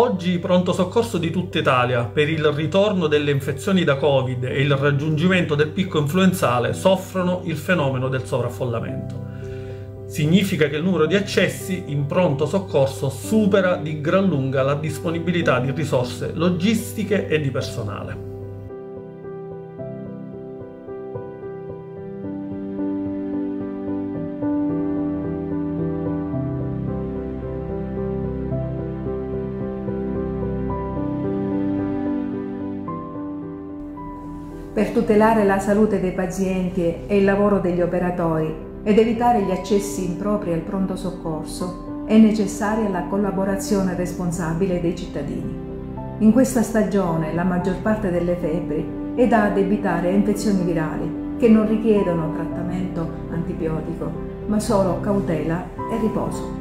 Oggi pronto soccorso di tutta Italia per il ritorno delle infezioni da Covid e il raggiungimento del picco influenzale soffrono il fenomeno del sovraffollamento. Significa che il numero di accessi in pronto soccorso supera di gran lunga la disponibilità di risorse logistiche e di personale. per tutelare la salute dei pazienti e il lavoro degli operatori ed evitare gli accessi impropri al pronto soccorso, è necessaria la collaborazione responsabile dei cittadini. In questa stagione la maggior parte delle febbri è da addebitare a infezioni virali che non richiedono trattamento antibiotico, ma solo cautela e riposo.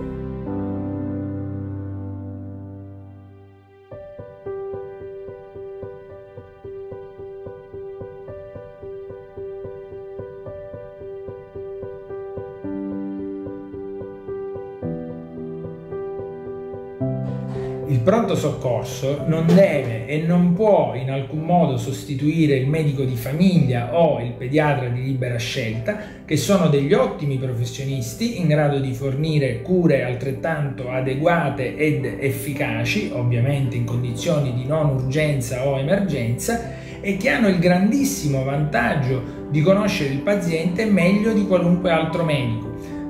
pronto soccorso non deve e non può in alcun modo sostituire il medico di famiglia o il pediatra di libera scelta, che sono degli ottimi professionisti in grado di fornire cure altrettanto adeguate ed efficaci, ovviamente in condizioni di non urgenza o emergenza, e che hanno il grandissimo vantaggio di conoscere il paziente meglio di qualunque altro medico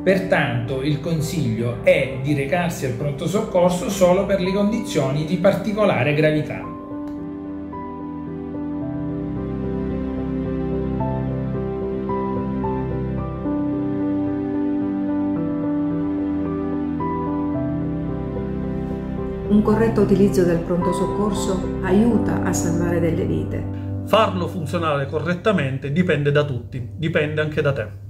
Pertanto il consiglio è di recarsi al pronto soccorso solo per le condizioni di particolare gravità. Un corretto utilizzo del pronto soccorso aiuta a salvare delle vite. Farlo funzionare correttamente dipende da tutti, dipende anche da te.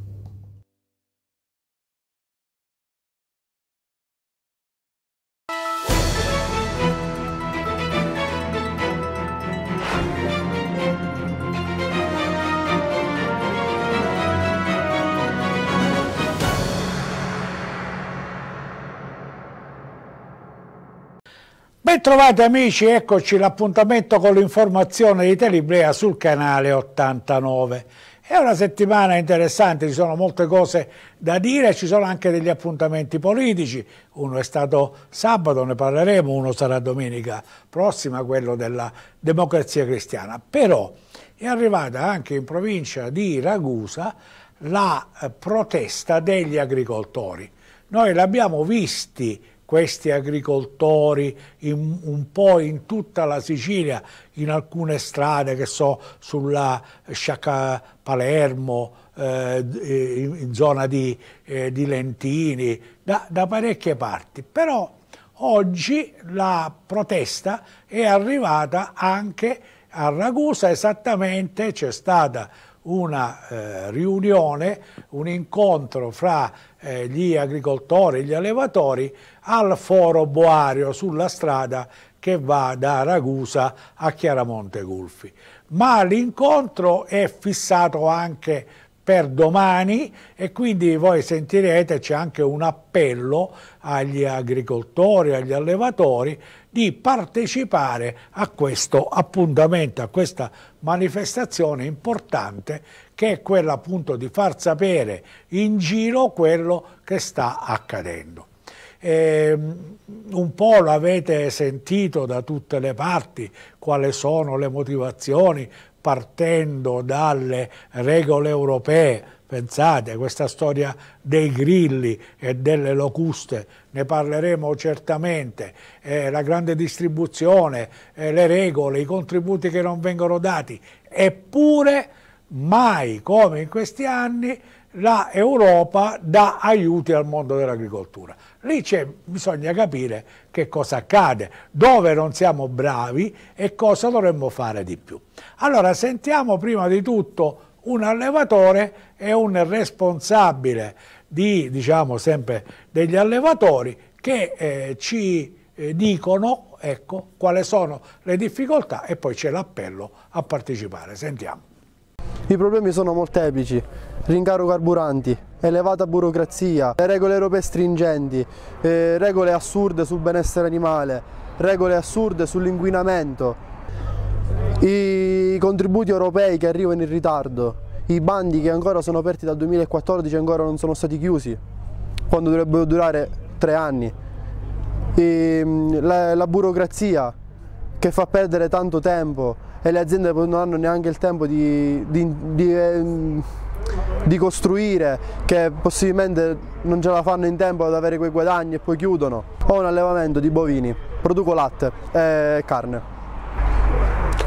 Bentrovati amici, eccoci l'appuntamento con l'informazione di Teliblea sul canale 89. È una settimana interessante, ci sono molte cose da dire, ci sono anche degli appuntamenti politici. Uno è stato sabato, ne parleremo, uno sarà domenica prossima, quello della democrazia cristiana. Però è arrivata anche in provincia di Ragusa la protesta degli agricoltori. Noi l'abbiamo visti questi agricoltori in, un po' in tutta la Sicilia, in alcune strade che so sulla Sciacca Palermo, eh, in zona di, eh, di Lentini, da, da parecchie parti. Però oggi la protesta è arrivata anche a Ragusa, esattamente c'è stata una eh, riunione, un incontro fra eh, gli agricoltori, gli allevatori al foro boario sulla strada che va da Ragusa a Chiaramonte Gulfi. Ma l'incontro è fissato anche per domani e quindi voi sentirete c'è anche un appello agli agricoltori, agli allevatori di partecipare a questo appuntamento, a questa manifestazione importante che è quella appunto di far sapere in giro quello che sta accadendo. Eh, un po' l'avete sentito da tutte le parti quali sono le motivazioni partendo dalle regole europee. Pensate, questa storia dei grilli e delle locuste, ne parleremo certamente, eh, la grande distribuzione, eh, le regole, i contributi che non vengono dati, eppure mai come in questi anni l'Europa dà aiuti al mondo dell'agricoltura. Lì bisogna capire che cosa accade, dove non siamo bravi e cosa dovremmo fare di più. Allora sentiamo prima di tutto un allevatore e un responsabile di, diciamo sempre, degli allevatori che eh, ci eh, dicono ecco, quali sono le difficoltà e poi c'è l'appello a partecipare. Sentiamo. I problemi sono molteplici, rincaro carburanti, elevata burocrazia, regole europee stringenti, eh, regole assurde sul benessere animale, regole assurde sull'inquinamento, i contributi europei che arrivano in ritardo, i bandi che ancora sono aperti dal 2014 e ancora non sono stati chiusi, quando dovrebbero durare tre anni, e, ehm, la, la burocrazia, che fa perdere tanto tempo e le aziende non hanno neanche il tempo di, di, di, ehm, di costruire, che possibilmente non ce la fanno in tempo ad avere quei guadagni e poi chiudono. Ho un allevamento di bovini, produco latte e carne.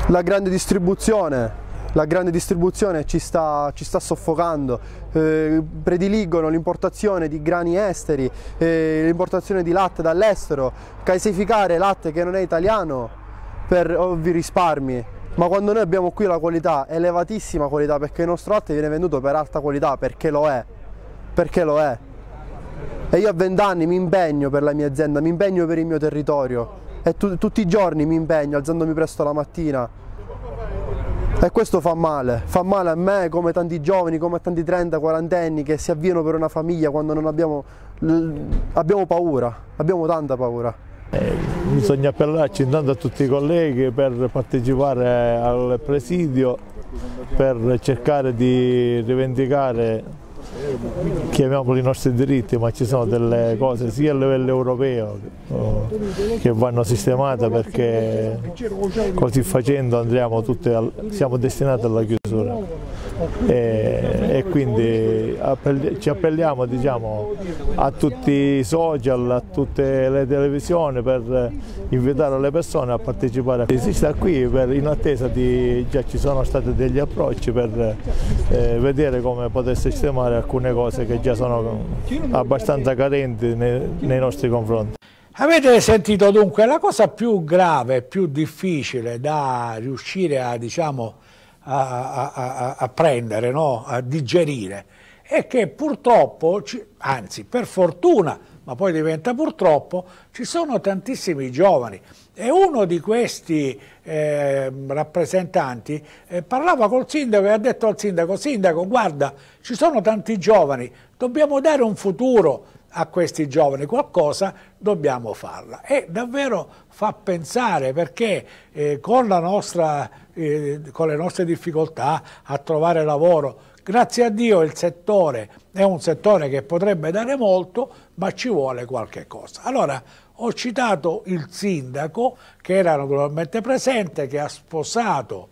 La grande distribuzione la grande distribuzione ci sta, ci sta soffocando, eh, prediligono l'importazione di grani esteri, eh, l'importazione di latte dall'estero, caseificare latte che non è italiano per ovvi oh, risparmi, ma quando noi abbiamo qui la qualità, elevatissima qualità, perché il nostro latte viene venduto per alta qualità, perché lo è, perché lo è. E io a 20 anni mi impegno per la mia azienda, mi impegno per il mio territorio e tu, tutti i giorni mi impegno alzandomi presto la mattina. E questo fa male, fa male a me come tanti giovani, come tanti 30, 40 anni che si avviano per una famiglia quando non abbiamo, abbiamo paura, abbiamo tanta paura. Eh, bisogna appellarci intanto a tutti i colleghi per partecipare al presidio, per cercare di rivendicare, chiamiamoli i nostri diritti, ma ci sono delle cose sia a livello europeo che oh, vanno sistemate perché così facendo andremo tutte al, siamo destinati alla chiusura e, e quindi ci appelliamo diciamo, a tutti i social, a tutte le televisioni per invitare le persone a partecipare. Si sta qui per, in attesa di, già ci sono stati degli approcci per eh, vedere come poter sistemare alcune cose che già sono abbastanza carenti nei, nei nostri confronti. Avete sentito dunque la cosa più grave, più difficile da riuscire a diciamo, a, a, a prendere, no? a digerire e che purtroppo, anzi per fortuna, ma poi diventa purtroppo, ci sono tantissimi giovani e uno di questi eh, rappresentanti eh, parlava col sindaco e ha detto al sindaco, sindaco guarda ci sono tanti giovani, dobbiamo dare un futuro a questi giovani qualcosa dobbiamo farla e davvero fa pensare perché eh, con, nostra, eh, con le nostre difficoltà a trovare lavoro grazie a Dio il settore è un settore che potrebbe dare molto ma ci vuole qualche cosa allora ho citato il sindaco che era naturalmente presente che ha sposato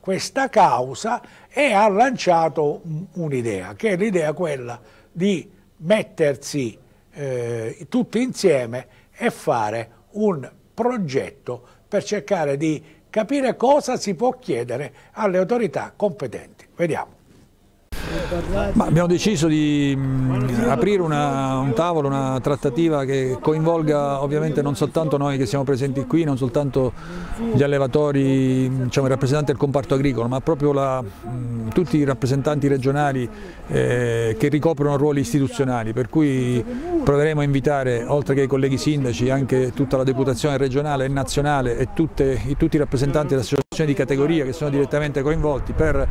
questa causa e ha lanciato un'idea che è l'idea quella di mettersi eh, tutti insieme e fare un progetto per cercare di capire cosa si può chiedere alle autorità competenti. Vediamo. Ma abbiamo deciso di mm, aprire una, un tavolo, una trattativa che coinvolga ovviamente non soltanto noi che siamo presenti qui, non soltanto gli allevatori, diciamo, i rappresentanti del comparto agricolo, ma proprio la, mm, tutti i rappresentanti regionali eh, che ricoprono ruoli istituzionali, per cui proveremo a invitare, oltre che i colleghi sindaci, anche tutta la deputazione regionale e nazionale e tutte, tutti i rappresentanti dell'associazione di categoria che sono direttamente coinvolti per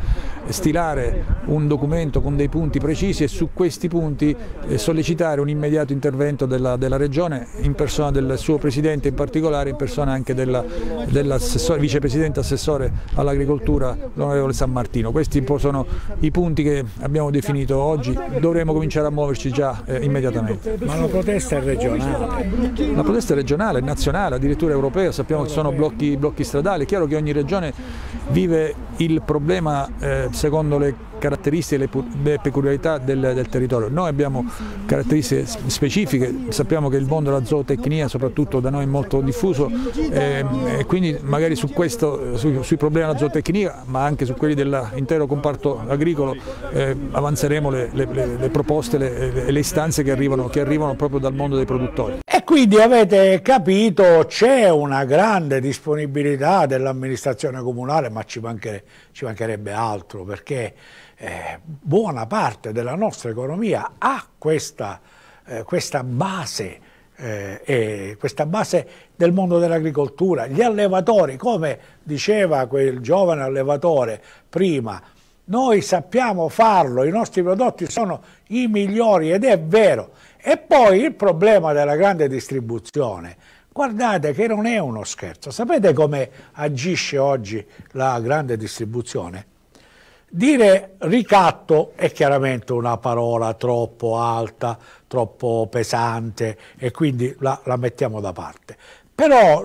stilare un documento con dei punti precisi e su questi punti eh, sollecitare un immediato intervento della, della Regione in persona del suo Presidente in particolare, in persona anche del Vicepresidente Assessore all'Agricoltura, l'Onorevole San Martino. Questi un po' sono i punti che abbiamo definito oggi, dovremo cominciare a muoverci già eh, immediatamente. Ma la protesta è regionale? La protesta è regionale, nazionale, addirittura europea, sappiamo che sono blocchi, blocchi stradali, è chiaro che ogni regione じゃあね vive il problema eh, secondo le caratteristiche, e le, peculiarità del, del, territorio. Noi abbiamo caratteristiche specifiche, sappiamo che il mondo della zootecnia soprattutto da noi è molto diffuso eh, e quindi magari su questo, eh, su, sui problemi della zootecnia ma anche su quelli dell'intero comparto agricolo eh, avanzeremo le, le, le proposte e le, istanze che arrivano, che arrivano proprio dal mondo dei produttori. E quindi avete capito c'è una grande disponibilità dell'amministrazione comunale ma ci, manchere, ci mancherebbe altro perché eh, buona parte della nostra economia ha questa, eh, questa base eh, questa base del mondo dell'agricoltura. Gli allevatori, come diceva quel giovane allevatore prima, noi sappiamo farlo, i nostri prodotti sono i migliori ed è vero. E poi il problema della grande distribuzione Guardate che non è uno scherzo. Sapete come agisce oggi la grande distribuzione? Dire ricatto è chiaramente una parola troppo alta, troppo pesante e quindi la, la mettiamo da parte. Però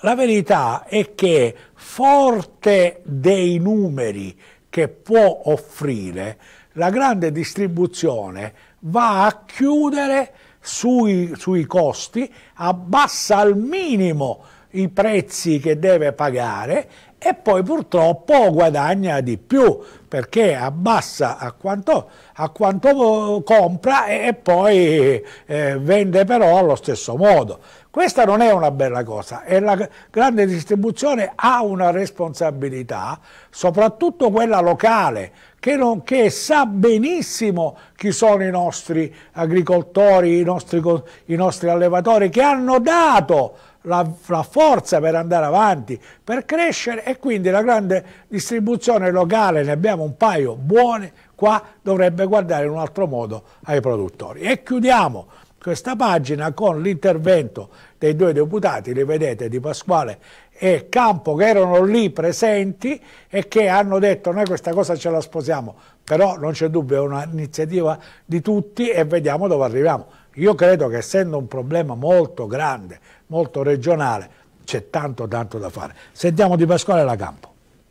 la verità è che forte dei numeri che può offrire, la grande distribuzione va a chiudere sui, sui costi, abbassa al minimo i prezzi che deve pagare e poi purtroppo guadagna di più perché abbassa a quanto, a quanto compra e, poi eh, vende però allo stesso modo. Questa non è una bella cosa e la grande distribuzione ha una responsabilità, soprattutto quella locale, che, non, che, sa benissimo chi sono i nostri agricoltori, i nostri, i nostri allevatori, che hanno dato la, la, forza per andare avanti, per crescere e quindi la grande distribuzione locale, ne abbiamo un paio buone, qua dovrebbe guardare in un altro modo ai produttori. E chiudiamo questa pagina con l'intervento dei due deputati, li vedete, di Pasquale e Campo, che erano lì presenti e che hanno detto noi questa cosa ce la sposiamo, però non c'è dubbio, è un'iniziativa di tutti e vediamo dove arriviamo. Io credo che essendo un problema molto grande, molto regionale, c'è tanto tanto da fare. Sentiamo di Pasquale la Campo.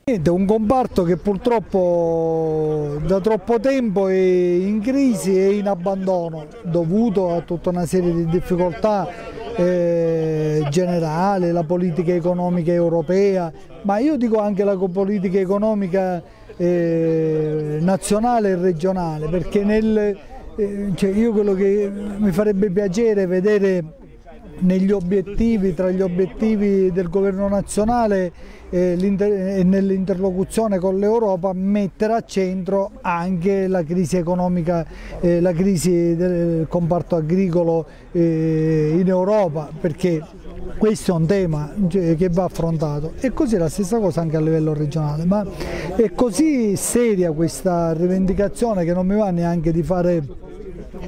Un comparto che purtroppo da troppo tempo è in crisi e in abbandono dovuto a tutta una serie di difficoltà eh, generali, la politica economica europea, ma io dico anche la politica economica eh, nazionale e regionale, perché nel, eh, cioè io quello che mi farebbe piacere vedere negli obiettivi, tra gli obiettivi del governo nazionale e nell'interlocuzione con l'Europa mettere a centro anche la crisi economica, eh, la crisi del comparto agricolo eh, in Europa perché questo è un tema cioè, che va affrontato e così la stessa cosa anche a livello regionale, ma è così seria questa rivendicazione che non mi va neanche di fare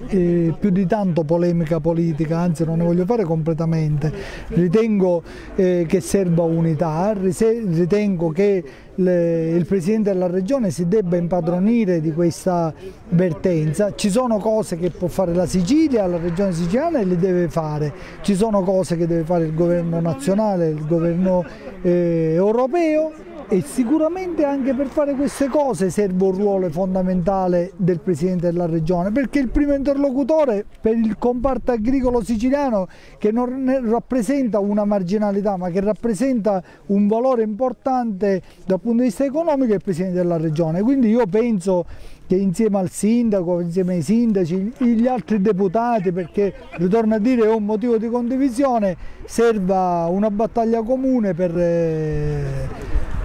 eh, più di tanto polemica politica, anzi non ne voglio fare completamente. Ritengo eh, che serva unità, ritengo che le, il Presidente della Regione si debba impadronire di questa vertenza. Ci sono cose che può fare la Sicilia, la Regione siciliana e le deve fare. Ci sono cose che deve fare il governo nazionale, il governo eh, europeo e sicuramente anche per fare queste cose serve un ruolo fondamentale del Presidente della Regione perché il primo interlocutore per il comparto agricolo siciliano che non rappresenta una marginalità ma che rappresenta un valore importante dal punto punto di vista economico è il Presidente della Regione, quindi io penso che insieme al sindaco, insieme ai sindaci, gli altri deputati, perché ritorno a dire è un motivo di condivisione, serva una battaglia comune per, eh,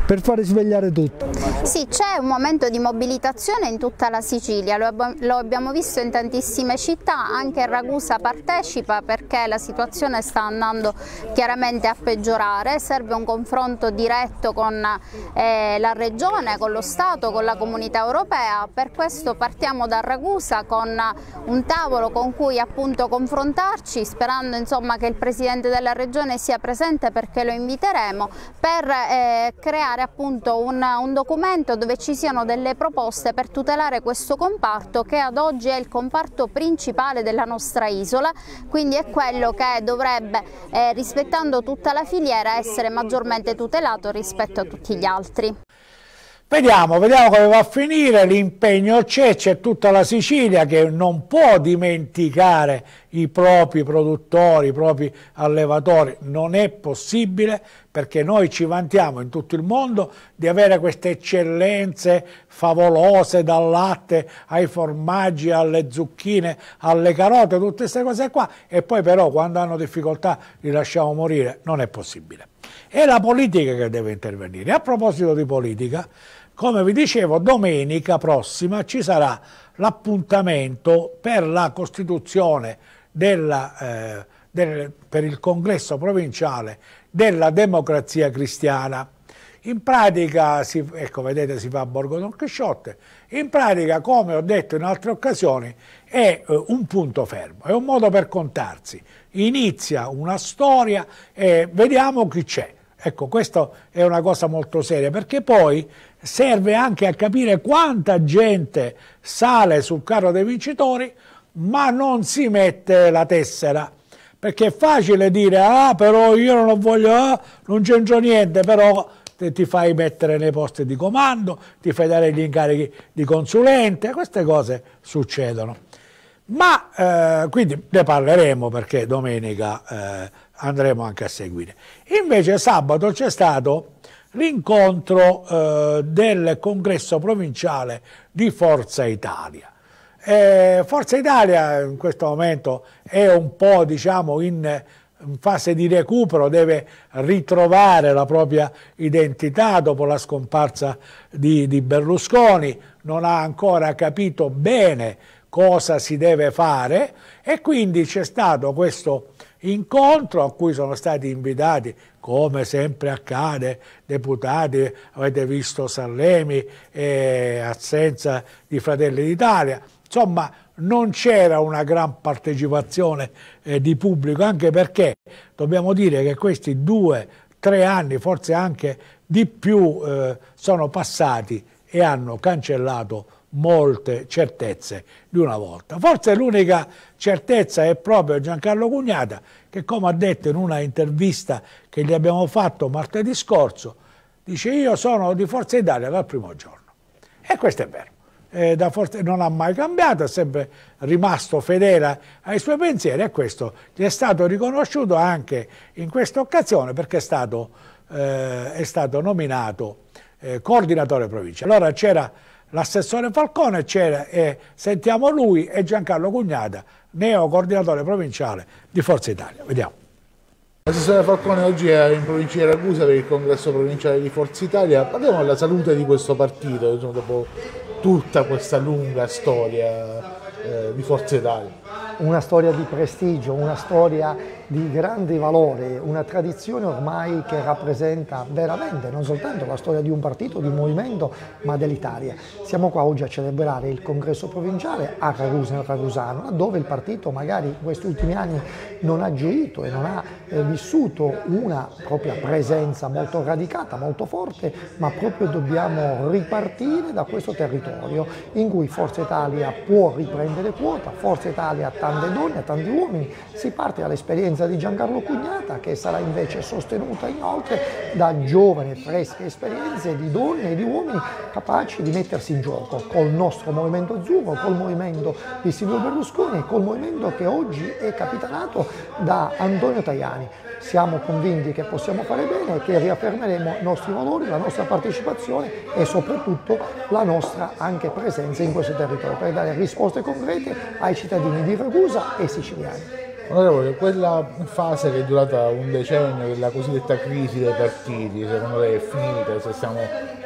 per far svegliare tutto. Sì, c'è un momento di mobilitazione in tutta la Sicilia, lo, ab lo, abbiamo visto in tantissime città, anche Ragusa partecipa perché la situazione sta andando chiaramente a peggiorare, serve un confronto diretto con eh, la Regione, con lo Stato, con la comunità europea questo partiamo da Ragusa con un tavolo con cui appunto confrontarci sperando insomma che il Presidente della Regione sia presente perché lo inviteremo per eh, creare appunto un, un documento dove ci siano delle proposte per tutelare questo comparto che ad oggi è il comparto principale della nostra isola quindi è quello che dovrebbe eh, rispettando tutta la filiera essere maggiormente tutelato rispetto a tutti gli altri. Vediamo, vediamo come va a finire, l'impegno c'è, c'è tutta la Sicilia che non può dimenticare i propri produttori, i propri allevatori, non è possibile perché noi ci vantiamo in tutto il mondo di avere queste eccellenze favolose dal latte ai formaggi, alle zucchine, alle carote, tutte queste cose qua e poi però quando hanno difficoltà li lasciamo morire, non è possibile. È la politica che deve intervenire. A proposito di politica, come vi dicevo, domenica prossima ci sarà l'appuntamento per la costituzione della, eh, del, per il congresso provinciale della democrazia cristiana. In pratica, si, ecco vedete si fa a Borgo Don Chisciotte, in pratica come ho detto in altre occasioni è eh, un punto fermo, è un modo per contarsi, inizia una storia e vediamo chi c'è. Ecco, questa è una cosa molto seria perché poi serve anche a capire quanta gente sale sul carro dei vincitori ma non si mette la tessera perché è facile dire ah però io non voglio ah, non c'entro niente però ti fai mettere nei posti di comando ti fai dare gli incarichi di consulente queste cose succedono ma eh, quindi ne parleremo perché domenica eh, andremo anche a seguire invece sabato c'è stato l'incontro eh, del congresso provinciale di Forza Italia. Eh, Forza Italia in questo momento è un po' diciamo, in fase di recupero, deve ritrovare la propria identità dopo la scomparsa di, di Berlusconi, non ha ancora capito bene cosa si deve fare e quindi c'è stato questo incontro a cui sono stati invitati, come sempre accade, deputati, avete visto Sanremi, eh, assenza di Fratelli d'Italia, insomma non c'era una gran partecipazione eh, di pubblico, anche perché dobbiamo dire che questi due, tre anni, forse anche di più, eh, sono passati e hanno cancellato molte certezze di una volta. Forse l'unica certezza è proprio Giancarlo Cugnata che come ha detto in una intervista che gli abbiamo fatto martedì scorso, dice io sono di Forza Italia dal primo giorno. E questo è vero. Eh, Forza, non ha mai cambiato, è sempre rimasto fedele ai suoi pensieri e questo gli è stato riconosciuto anche in questa occasione perché è stato, eh, è stato nominato eh, coordinatore provinciale. Allora c'era l'assessore Falcone c'era e sentiamo lui e Giancarlo Cugnata, neo coordinatore provinciale di Forza Italia. Vediamo. L'assessore Falcone oggi è in provincia di Ragusa per il congresso provinciale di Forza Italia. Parliamo della salute di questo partito, dopo tutta questa lunga storia eh, di Forza Italia una storia di prestigio, una storia di grande valore, una tradizione ormai che rappresenta veramente non soltanto la storia di un partito, di un movimento, ma dell'Italia. Siamo qua oggi a celebrare il congresso provinciale a Ragusa, Ragusano, dove il partito magari in questi ultimi anni non ha gioito e non ha eh, vissuto una propria presenza molto radicata, molto forte, ma proprio dobbiamo ripartire da questo territorio in cui Forza Italia può riprendere quota, Forza Italia a tante donne, a tanti uomini, si parte dall'esperienza di Giancarlo Cugnata che sarà invece sostenuta inoltre da giovani e fresche esperienze di donne e di uomini capaci di mettersi in gioco col nostro movimento azzurro, col movimento di Silvio Berlusconi e col movimento che oggi è capitanato da Antonio Tajani. Siamo convinti che possiamo fare bene e che riaffermeremo i nostri valori, la nostra partecipazione e soprattutto la nostra anche presenza in questo territorio per dare risposte concrete ai cittadini di Ragusa e siciliani. Onorevole, quella fase che è durata un decennio, della cosiddetta crisi dei partiti, secondo lei è finita? Se stiamo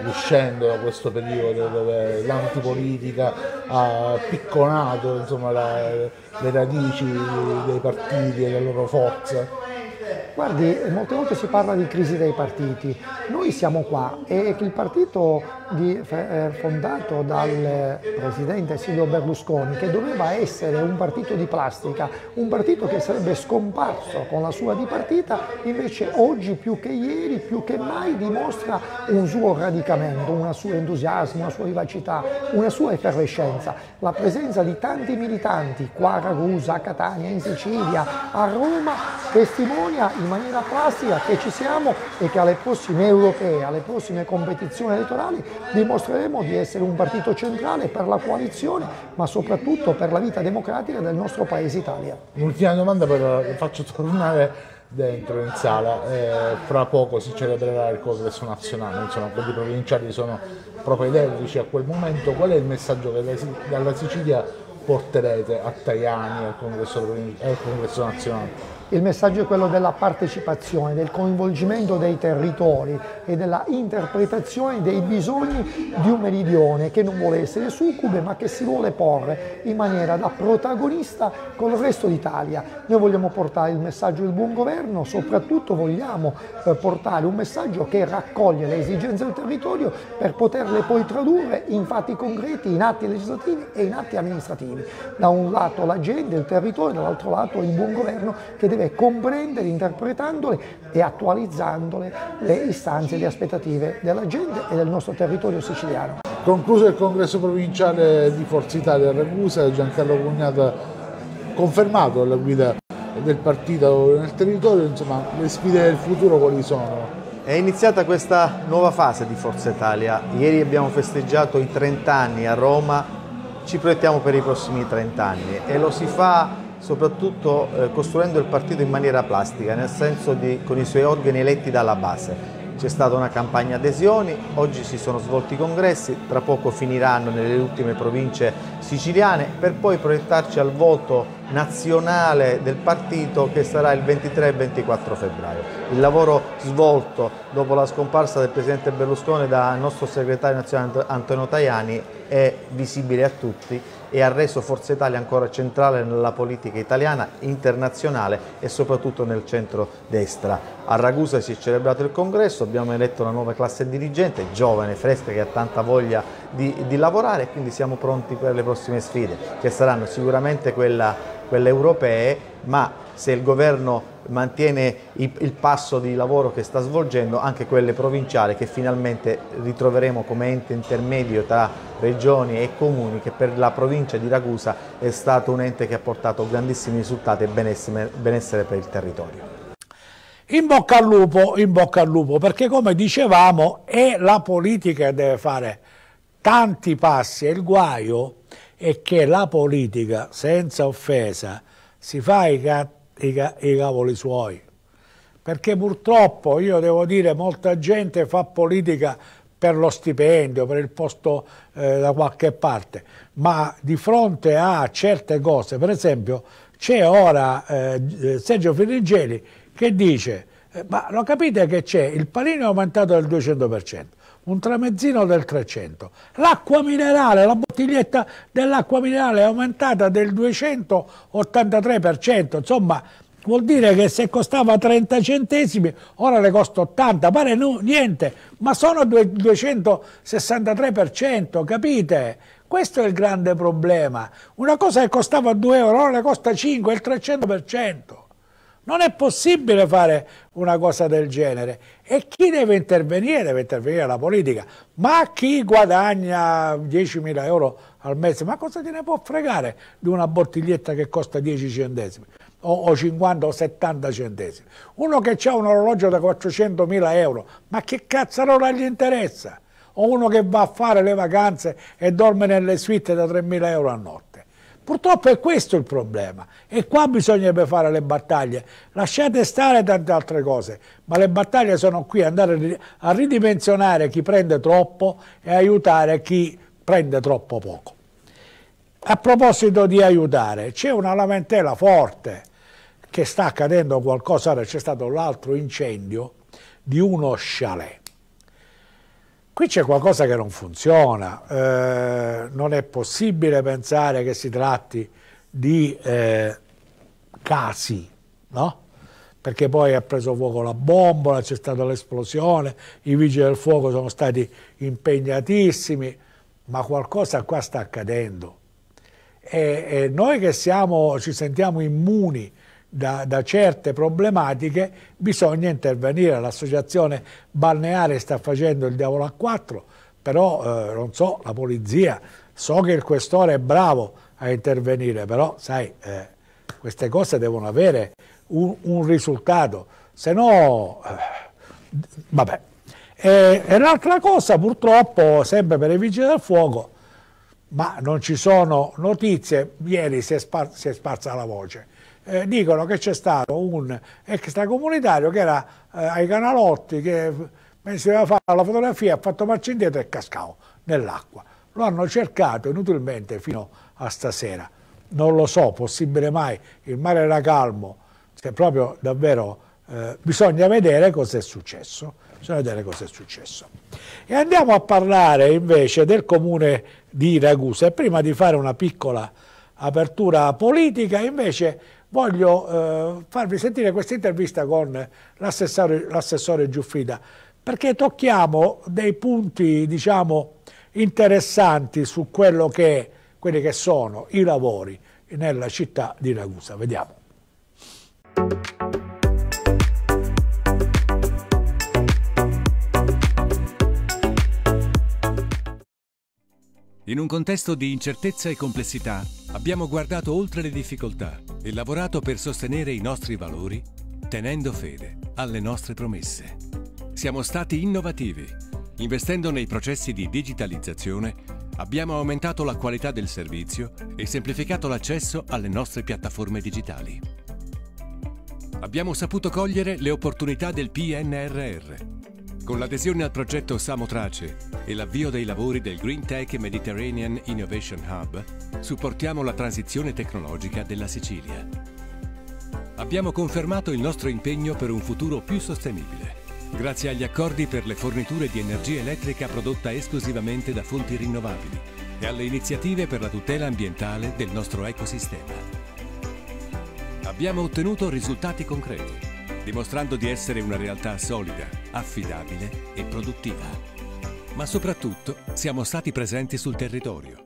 uscendo da questo periodo dove l'antipolitica ha picconato insomma, la, le radici dei partiti e la loro forza? Guardi, molte volte si parla di crisi dei partiti. Noi siamo qua e il partito di, eh, fondato dal presidente Silvio Berlusconi, che doveva essere un partito di plastica, un partito che sarebbe scomparso con la sua dipartita, invece oggi più che ieri, più che mai dimostra un suo radicamento, un suo entusiasmo, una sua vivacità, una sua effervescenza. La presenza di tanti militanti qua a Ragusa, a Catania, in Sicilia, a Roma, testimonia in maniera plastica che ci siamo e che alle prossime europee, alle prossime competizioni elettorali dimostreremo di essere un partito centrale per la coalizione ma soprattutto per la vita democratica del nostro paese Italia. Un'ultima domanda per faccio tornare dentro in sala. Eh, fra poco si celebrerà il congresso nazionale, insomma quelli provinciali sono proprio identici a quel momento. Qual è il messaggio che dalla Sicilia porterete a Tajani al congresso, al congresso nazionale? Il messaggio è quello della partecipazione, del coinvolgimento dei territori e della interpretazione dei bisogni di un meridione che non vuole essere succube ma che si vuole porre in maniera da protagonista con il resto d'Italia. Noi vogliamo portare il messaggio del buon governo, soprattutto vogliamo eh, portare un messaggio che raccoglie le esigenze del territorio per poterle poi tradurre in fatti concreti, in atti legislativi e in atti amministrativi. Da un lato la gente, il territorio, dall'altro lato il buon governo che deve deve comprendere interpretandole e attualizzandole le istanze e le aspettative della gente e del nostro territorio siciliano. Concluso il congresso provinciale di Forza Italia a Ragusa, Giancarlo Cognata confermato alla guida del partito nel territorio, insomma le sfide del futuro quali sono? È iniziata questa nuova fase di Forza Italia, ieri abbiamo festeggiato i 30 anni a Roma, ci proiettiamo per i prossimi 30 anni e lo si fa soprattutto eh, costruendo il partito in maniera plastica, nel senso di con i suoi organi eletti dalla base. C'è stata una campagna adesioni, oggi si sono svolti i congressi, tra poco finiranno nelle ultime province siciliane per poi proiettarci al voto nazionale del partito che sarà il 23 e 24 febbraio. Il lavoro svolto dopo la scomparsa del Presidente Berlusconi dal nostro segretario nazionale Antonio Tajani è visibile a tutti e ha reso Forza Italia ancora centrale nella politica italiana, internazionale e soprattutto nel centro-destra. A Ragusa si è celebrato il congresso, abbiamo eletto una nuova classe dirigente, giovane, fresca, che ha tanta voglia di, di lavorare e quindi siamo pronti per le prossime sfide, che saranno sicuramente quella quelle europee, ma se il governo mantiene il passo di lavoro che sta svolgendo, anche quelle provinciali che finalmente ritroveremo come ente intermedio tra regioni e comuni che per la provincia di Ragusa è stato un ente che ha portato grandissimi risultati e benessere per il territorio. In bocca al lupo, in bocca al lupo, perché come dicevamo è la politica che deve fare tanti passi e il guaio è che la politica, senza offesa, si fa i, i, i cavoli suoi. Perché purtroppo, io devo dire, molta gente fa politica per lo stipendio, per il posto eh, da qualche parte, ma di fronte a certe cose, per esempio c'è ora eh, eh Sergio Firigeli che dice eh, ma lo capite che c'è, il panino è aumentato del 200%, un tramezzino del 300. L'acqua minerale, la bottiglietta dell'acqua minerale è aumentata del 283%, insomma vuol dire che se costava 30 centesimi ora le costa 80, pare niente, ma sono 263%, capite? Questo è il grande problema. Una cosa che costava 2 euro ora le costa 5, il 300%. Non è possibile fare una cosa del genere. E chi deve intervenire? Deve intervenire la politica. Ma chi guadagna 10.000 euro al mese, ma cosa te ne può fregare di una bottiglietta che costa 10 centesimi? O, 50 o 70 centesimi. Uno che ha un orologio da 400.000 euro, ma che cazzo allora gli interessa? O uno che va a fare le vacanze e dorme nelle suite da 3.000 euro a notte. Purtroppo è questo il problema e qua bisognerebbe fare le battaglie. Lasciate stare tante altre cose, ma le battaglie sono qui, andare a ridimensionare chi prende troppo e aiutare chi prende troppo poco. A proposito di aiutare, c'è una lamentela forte che sta accadendo qualcosa, c'è stato l'altro incendio di uno chalet Qui c'è qualcosa che non funziona, eh, non è possibile pensare che si tratti di eh, casi, no? perché poi ha preso fuoco la bombola, c'è stata l'esplosione, i vigili del fuoco sono stati impegnatissimi, ma qualcosa qua sta accadendo. E, e noi che siamo, ci sentiamo immuni da, da, certe problematiche bisogna intervenire. L'associazione balneare sta facendo il diavolo a quattro, però eh, non so, la polizia, so che il questore è bravo a intervenire, però sai, eh, queste cose devono avere un, un risultato, se no, eh, vabbè. E, e l'altra cosa purtroppo, sempre per i vigili del fuoco, ma non ci sono notizie, ieri si è, spar si è sparsa la voce, eh, dicono che c'è stato un extracomunitario che era eh, ai canalotti, che si doveva fare la fotografia, ha fatto marcia indietro e è cascato nell'acqua. Lo hanno cercato inutilmente fino a stasera. Non lo so, possibile mai, il mare era calmo, cioè proprio davvero eh, bisogna vedere cosa è successo bisogna vedere cosa è successo. E andiamo a parlare invece del comune di Ragusa e prima di fare una piccola apertura politica invece voglio eh, farvi sentire questa intervista con l'assessore Giuffrida, perché tocchiamo dei punti, diciamo, interessanti su quello che, quelli che sono i lavori nella città di Ragusa. Vediamo. In un contesto di incertezza e complessità, abbiamo guardato oltre le difficoltà e lavorato per sostenere i nostri valori, tenendo fede alle nostre promesse. Siamo stati innovativi. Investendo nei processi di digitalizzazione, abbiamo aumentato la qualità del servizio e semplificato l'accesso alle nostre piattaforme digitali. Abbiamo saputo cogliere le opportunità del PNRR con l'adesione al progetto Samotrace e l'avvio dei lavori del Green Tech Mediterranean Innovation Hub, supportiamo la transizione tecnologica della Sicilia. Abbiamo confermato il nostro impegno per un futuro più sostenibile, grazie agli accordi per le forniture di energia elettrica prodotta esclusivamente da fonti rinnovabili e alle iniziative per la tutela ambientale del nostro ecosistema. Abbiamo ottenuto risultati concreti dimostrando di essere una realtà solida, affidabile e produttiva. Ma soprattutto siamo stati presenti sul territorio,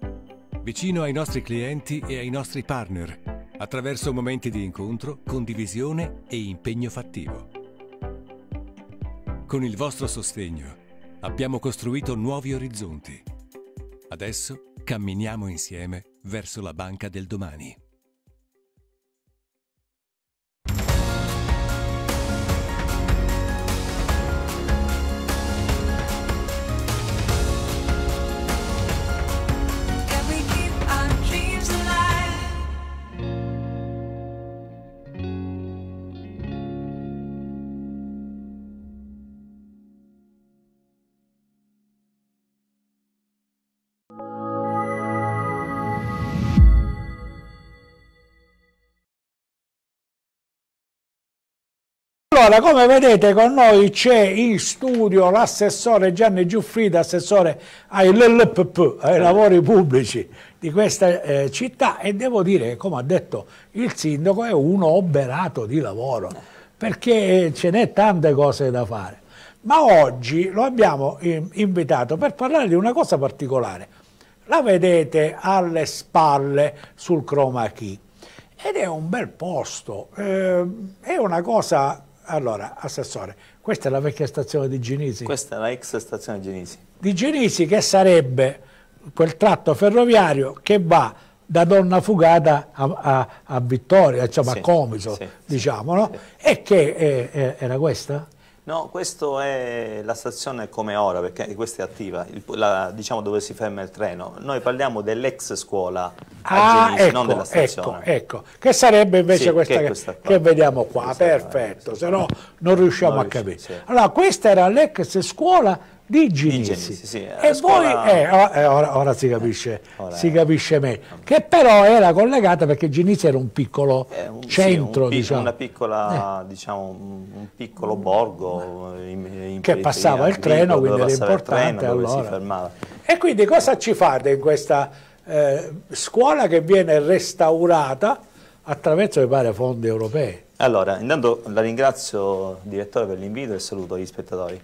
vicino ai nostri clienti e ai nostri partner, attraverso momenti di incontro, condivisione e impegno fattivo. Con il vostro sostegno abbiamo costruito nuovi orizzonti. Adesso camminiamo insieme verso la banca del domani. Allora, come vedete con noi c'è in studio l'assessore Gianni Giuffrida, assessore ai LLPP, ai lavori pubblici di questa eh, città e devo dire, come ha detto il sindaco, è uno oberato di lavoro, perché eh, ce n'è tante cose da fare. Ma oggi lo abbiamo eh, invitato per parlare di una cosa particolare. La vedete alle spalle sul chroma key ed è un bel posto, eh, è una cosa allora, Assessore, questa è la vecchia stazione di Genisi? Questa è la ex stazione di Genisi. Di Genisi che sarebbe quel tratto ferroviario che va da Donna Fugata a, a, a Vittoria, insomma sì, a Comiso, sì, diciamo, no? Sì. E che eh, eh era questa? No, questa è la stazione come ora, perché questa è attiva, il, la, diciamo dove si ferma il treno. Noi parliamo dell'ex scuola ah, Genesi, ecco, non della stazione. Ecco, ecco. che sarebbe invece sì, questa, che, questa che, vediamo qua, questa perfetto, se no non riusciamo non a capire. Sì. Allora, questa era l'ex scuola di Ginisi. Di Genesi, sì. E scuola... voi, eh, eh, ora, ora, si capisce, eh, ora si capisce meglio, che però era collegata perché Ginisi era un piccolo eh, un, centro, sì, un, diciamo. piccola, eh. diciamo, un, piccolo borgo in, in che passava il treno, quindi era importante treno, allora. E quindi cosa ci fate in questa eh, scuola che viene restaurata attraverso, mi pare, fondi europei? Allora, intanto la ringrazio direttore per l'invito e saluto gli spettatori.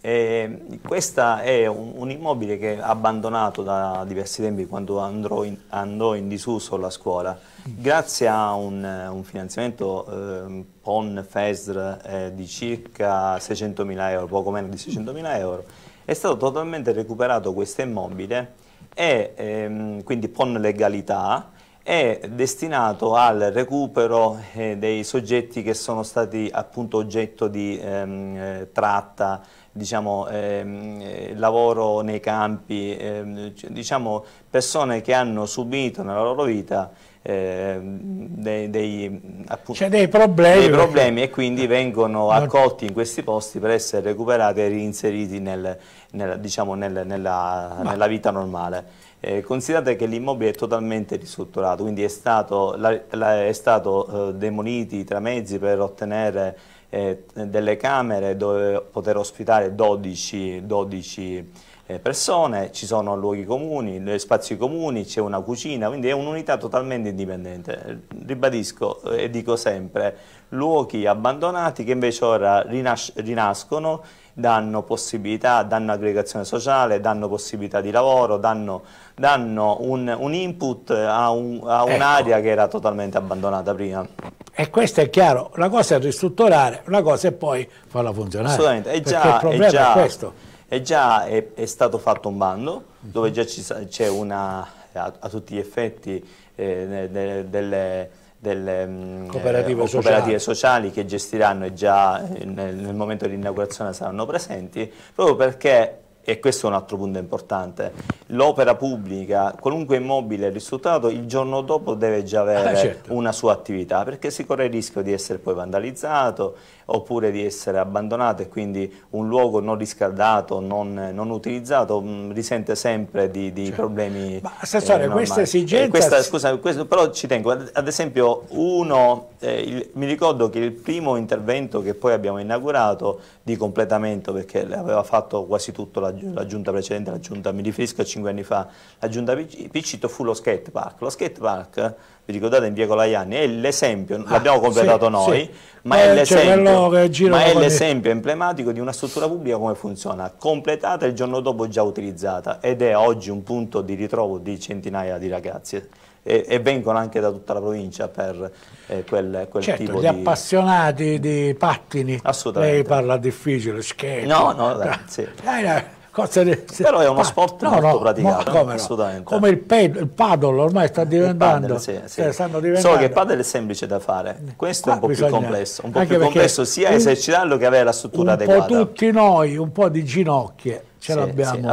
E questa è un, un, immobile che è abbandonato da diversi tempi quando andrò in, andò in disuso la scuola. Grazie a un, un finanziamento eh, PON FESR eh, di circa 600.000 euro, poco meno di 600.000 euro, è stato totalmente recuperato questo immobile e ehm, quindi PON legalità è destinato al recupero eh, dei soggetti che sono stati appunto oggetto di ehm, eh, tratta diciamo, ehm, eh, lavoro nei campi, ehm, diciamo, persone che hanno subito nella loro vita eh, dei, dei, appunto, cioè, dei, problemi, dei problemi e quindi eh. vengono accolti in questi posti per essere recuperati e reinseriti nel, nel, diciamo, nel, nella, nella, vita normale. Eh, considerate che l'immobile è totalmente ristrutturato, quindi è stato, la, la, è stato eh, demoniti i tramezzi per ottenere eh, delle camere dove poter ospitare 12, 12 eh, persone, ci sono luoghi comuni, spazi comuni, c'è una cucina, quindi è un'unità totalmente indipendente. Ribadisco e dico sempre, luoghi abbandonati che invece ora rinas rinascono danno possibilità, danno aggregazione sociale, danno possibilità di lavoro, danno, danno un, un, input a, ecco. un'area ecco. che era totalmente abbandonata prima. E questo è chiaro, una cosa è ristrutturare, una cosa è poi farla funzionare. Assolutamente, è già, il problema è, già, è questo. È già è, è stato fatto un bando dove già c'è una, a, a, tutti gli effetti eh, delle, delle delle ehm, cooperative, eh, cooperative sociali. sociali. che gestiranno e già nel, nel momento dell'inaugurazione saranno presenti, proprio perché e questo è un altro punto importante, l'opera pubblica, qualunque immobile risultato, il giorno dopo deve già ah avere ah, certo. una sua attività, perché si corre il rischio di essere poi vandalizzato oppure di essere abbandonato e quindi un luogo non riscaldato, non, non utilizzato mh, mm, risente sempre di, di cioè, problemi. Ma eh, Assessore, eh, questa esigenza... Eh, questa, scusa, questo, però ci tengo, ad, ad esempio uno, eh, il, mi ricordo che il primo intervento che poi abbiamo inaugurato di completamento, perché aveva fatto quasi tutto la, la giunta precedente, la giunta, mi riferisco a cinque anni fa, la giunta Piccito fu lo skate park. Lo skate park vi ricordate in via Colaiani, è l'esempio, ah, l'abbiamo completato sì, noi, sì. ma eh, è l'esempio emblematico di una struttura pubblica come funziona, completata e il giorno dopo già utilizzata ed è oggi un punto di ritrovo di centinaia di ragazzi. E, e vengono anche da tutta la provincia per eh, quel, quel certo, tipo gli di... gli appassionati di pattini, lei parla difficile, scherzo. No, no, dai, sì. dai, dai. Cose... Però è uno ah, sport ah, molto no, no, praticato, come, no? come il, il paddle ormai sta diventando, padel, sì, sì. Cioè, diventando, Solo che il paddle è semplice da fare, questo Qua è un ah, po' bisogna... più complesso, un po' più complesso sia un, esercitarlo che avere la struttura adeguata. Un po' tutti noi, un po' di ginocchia ce sì, l'abbiamo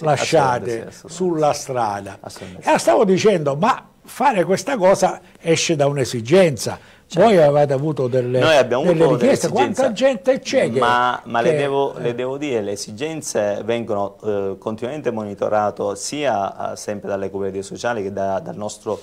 lasciate sulla strada. Ah, stavo dicendo, ma fare questa cosa esce da un'esigenza, Certo. Voi avete avuto delle, Noi abbiamo delle avuto richieste, delle quanta gente c'è Ma, ma che, le, devo, eh. le, devo, dire, le esigenze vengono eh, continuamente monitorate sia eh, sempre dalle cooperative sociali che da, dal nostro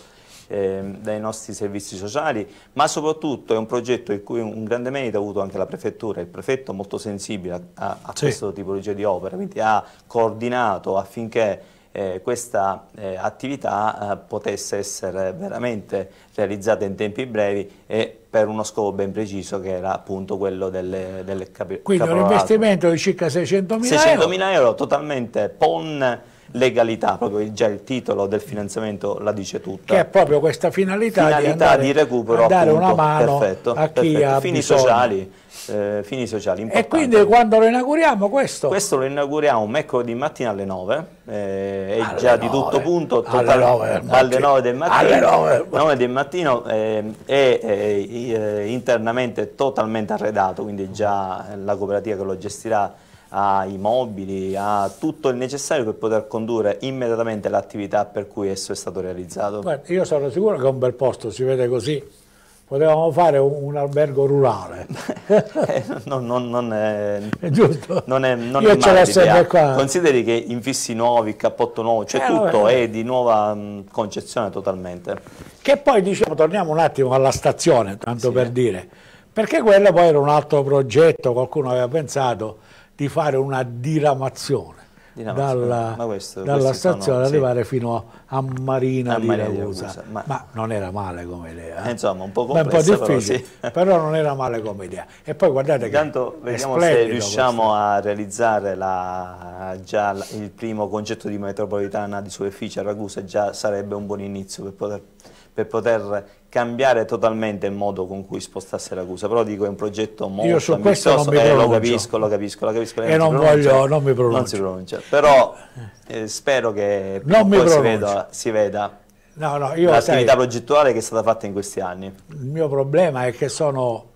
eh, dai nostri servizi sociali, ma soprattutto è un progetto in cui un grande merito ha avuto anche la prefettura, il prefetto molto sensibile a, a sì. questo tipo di opera, quindi ha coordinato affinché eh, questa eh, attività eh, potesse essere veramente realizzata in tempi brevi e per uno scopo ben preciso che era appunto quello delle, delle capi- Quindi un investimento di circa 600 mila 600 euro. euro totalmente PON legalità, proprio già il titolo del finanziamento la dice tutta. Che è proprio questa finalità, finalità di, andare, di recupero, dare una mano perfetto, a chi perfetto. ha fini bisogno. sociali eh, fini sociali importanti. E quindi quando lo inauguriamo questo? Questo lo inauguriamo mercoledì mattina alle 9, eh, è già 9. di tutto punto, totale, alle, 9 alle 9 del mattino, 9. 9 del mattino eh, è eh, internamente totalmente arredato, quindi già eh, la cooperativa che lo gestirà ai mobili, a tutto il necessario per poter condurre immediatamente l'attività per cui esso è stato realizzato. Guarda, io sono sicuro che è un bel posto, si vede così, Potevamo fare un, un albergo rurale. non, eh, non, non, è, è giusto. Non è, non Io è ce l'ho sempre qua. Consideri che infissi nuovi, cappotto nuovo, cioè eh, tutto vabbè. è di nuova mh, mm, concezione totalmente. Che poi diciamo, torniamo un attimo alla stazione, tanto sì. per dire, perché quello poi era un altro progetto, qualcuno aveva pensato di fare una diramazione dalla, questo, dalla stazione ad arrivare sì. fino a Marina, a Marina di Ragusa. Ma, ma, non era male come idea. Eh. Eh, insomma, un po' complessa, un po difficile, però, sì. però, non era male come idea. E poi guardate Intanto che vediamo se riusciamo questo. a realizzare la, già il primo concetto di metropolitana di superficie a Ragusa, già sarebbe un buon inizio per poter per poter cambiare totalmente il modo con cui spostasse l'accusa, però dico è un progetto molto Io su ambizioso, questo non mi eh, lo capisco, lo capisco, lo capisco, e non, voglio, non mi pronuncio, non si pronuncia, però eh, spero che non mi si veda, si veda no, no, l'attività progettuale che è stata fatta in questi anni. Il mio problema è che sono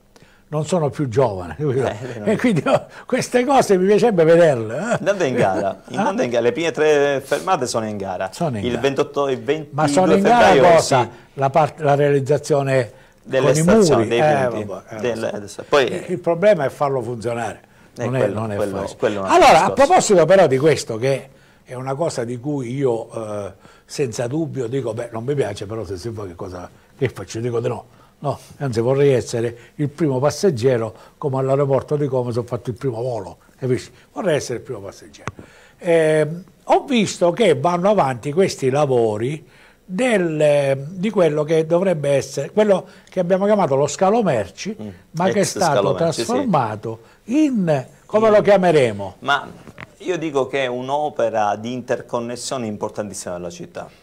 non sono più giovane. Eh, eh, eh, e quindi oh, queste cose mi piacerebbe vederle. Eh? è in gara? In ah? in gara? Le prime tre fermate sono in gara. Sono in gara. 28 e 20 Ma sono in gara cosa? La, part, la realizzazione delle stazioni, muri, eh, punti, vabbè, eh, poi, il problema è farlo funzionare. Non è, non è quello, facile. Quello allora, a proposito però di questo, che è una cosa di cui io senza dubbio dico, beh, non mi piace, però se si fa che cosa, che faccio? Dico di no No, anzi vorrei essere il primo passeggero come all'aeroporto di Comiso ho fatto il primo volo, capisci? Vorrei essere il primo passeggero. Eh, ho visto che vanno avanti questi lavori del, di quello che dovrebbe essere, quello che abbiamo chiamato lo scalo merci, mm, ma che è stato trasformato sì. in, come in... lo chiameremo? Ma io dico che è un'opera di interconnessione importantissima della città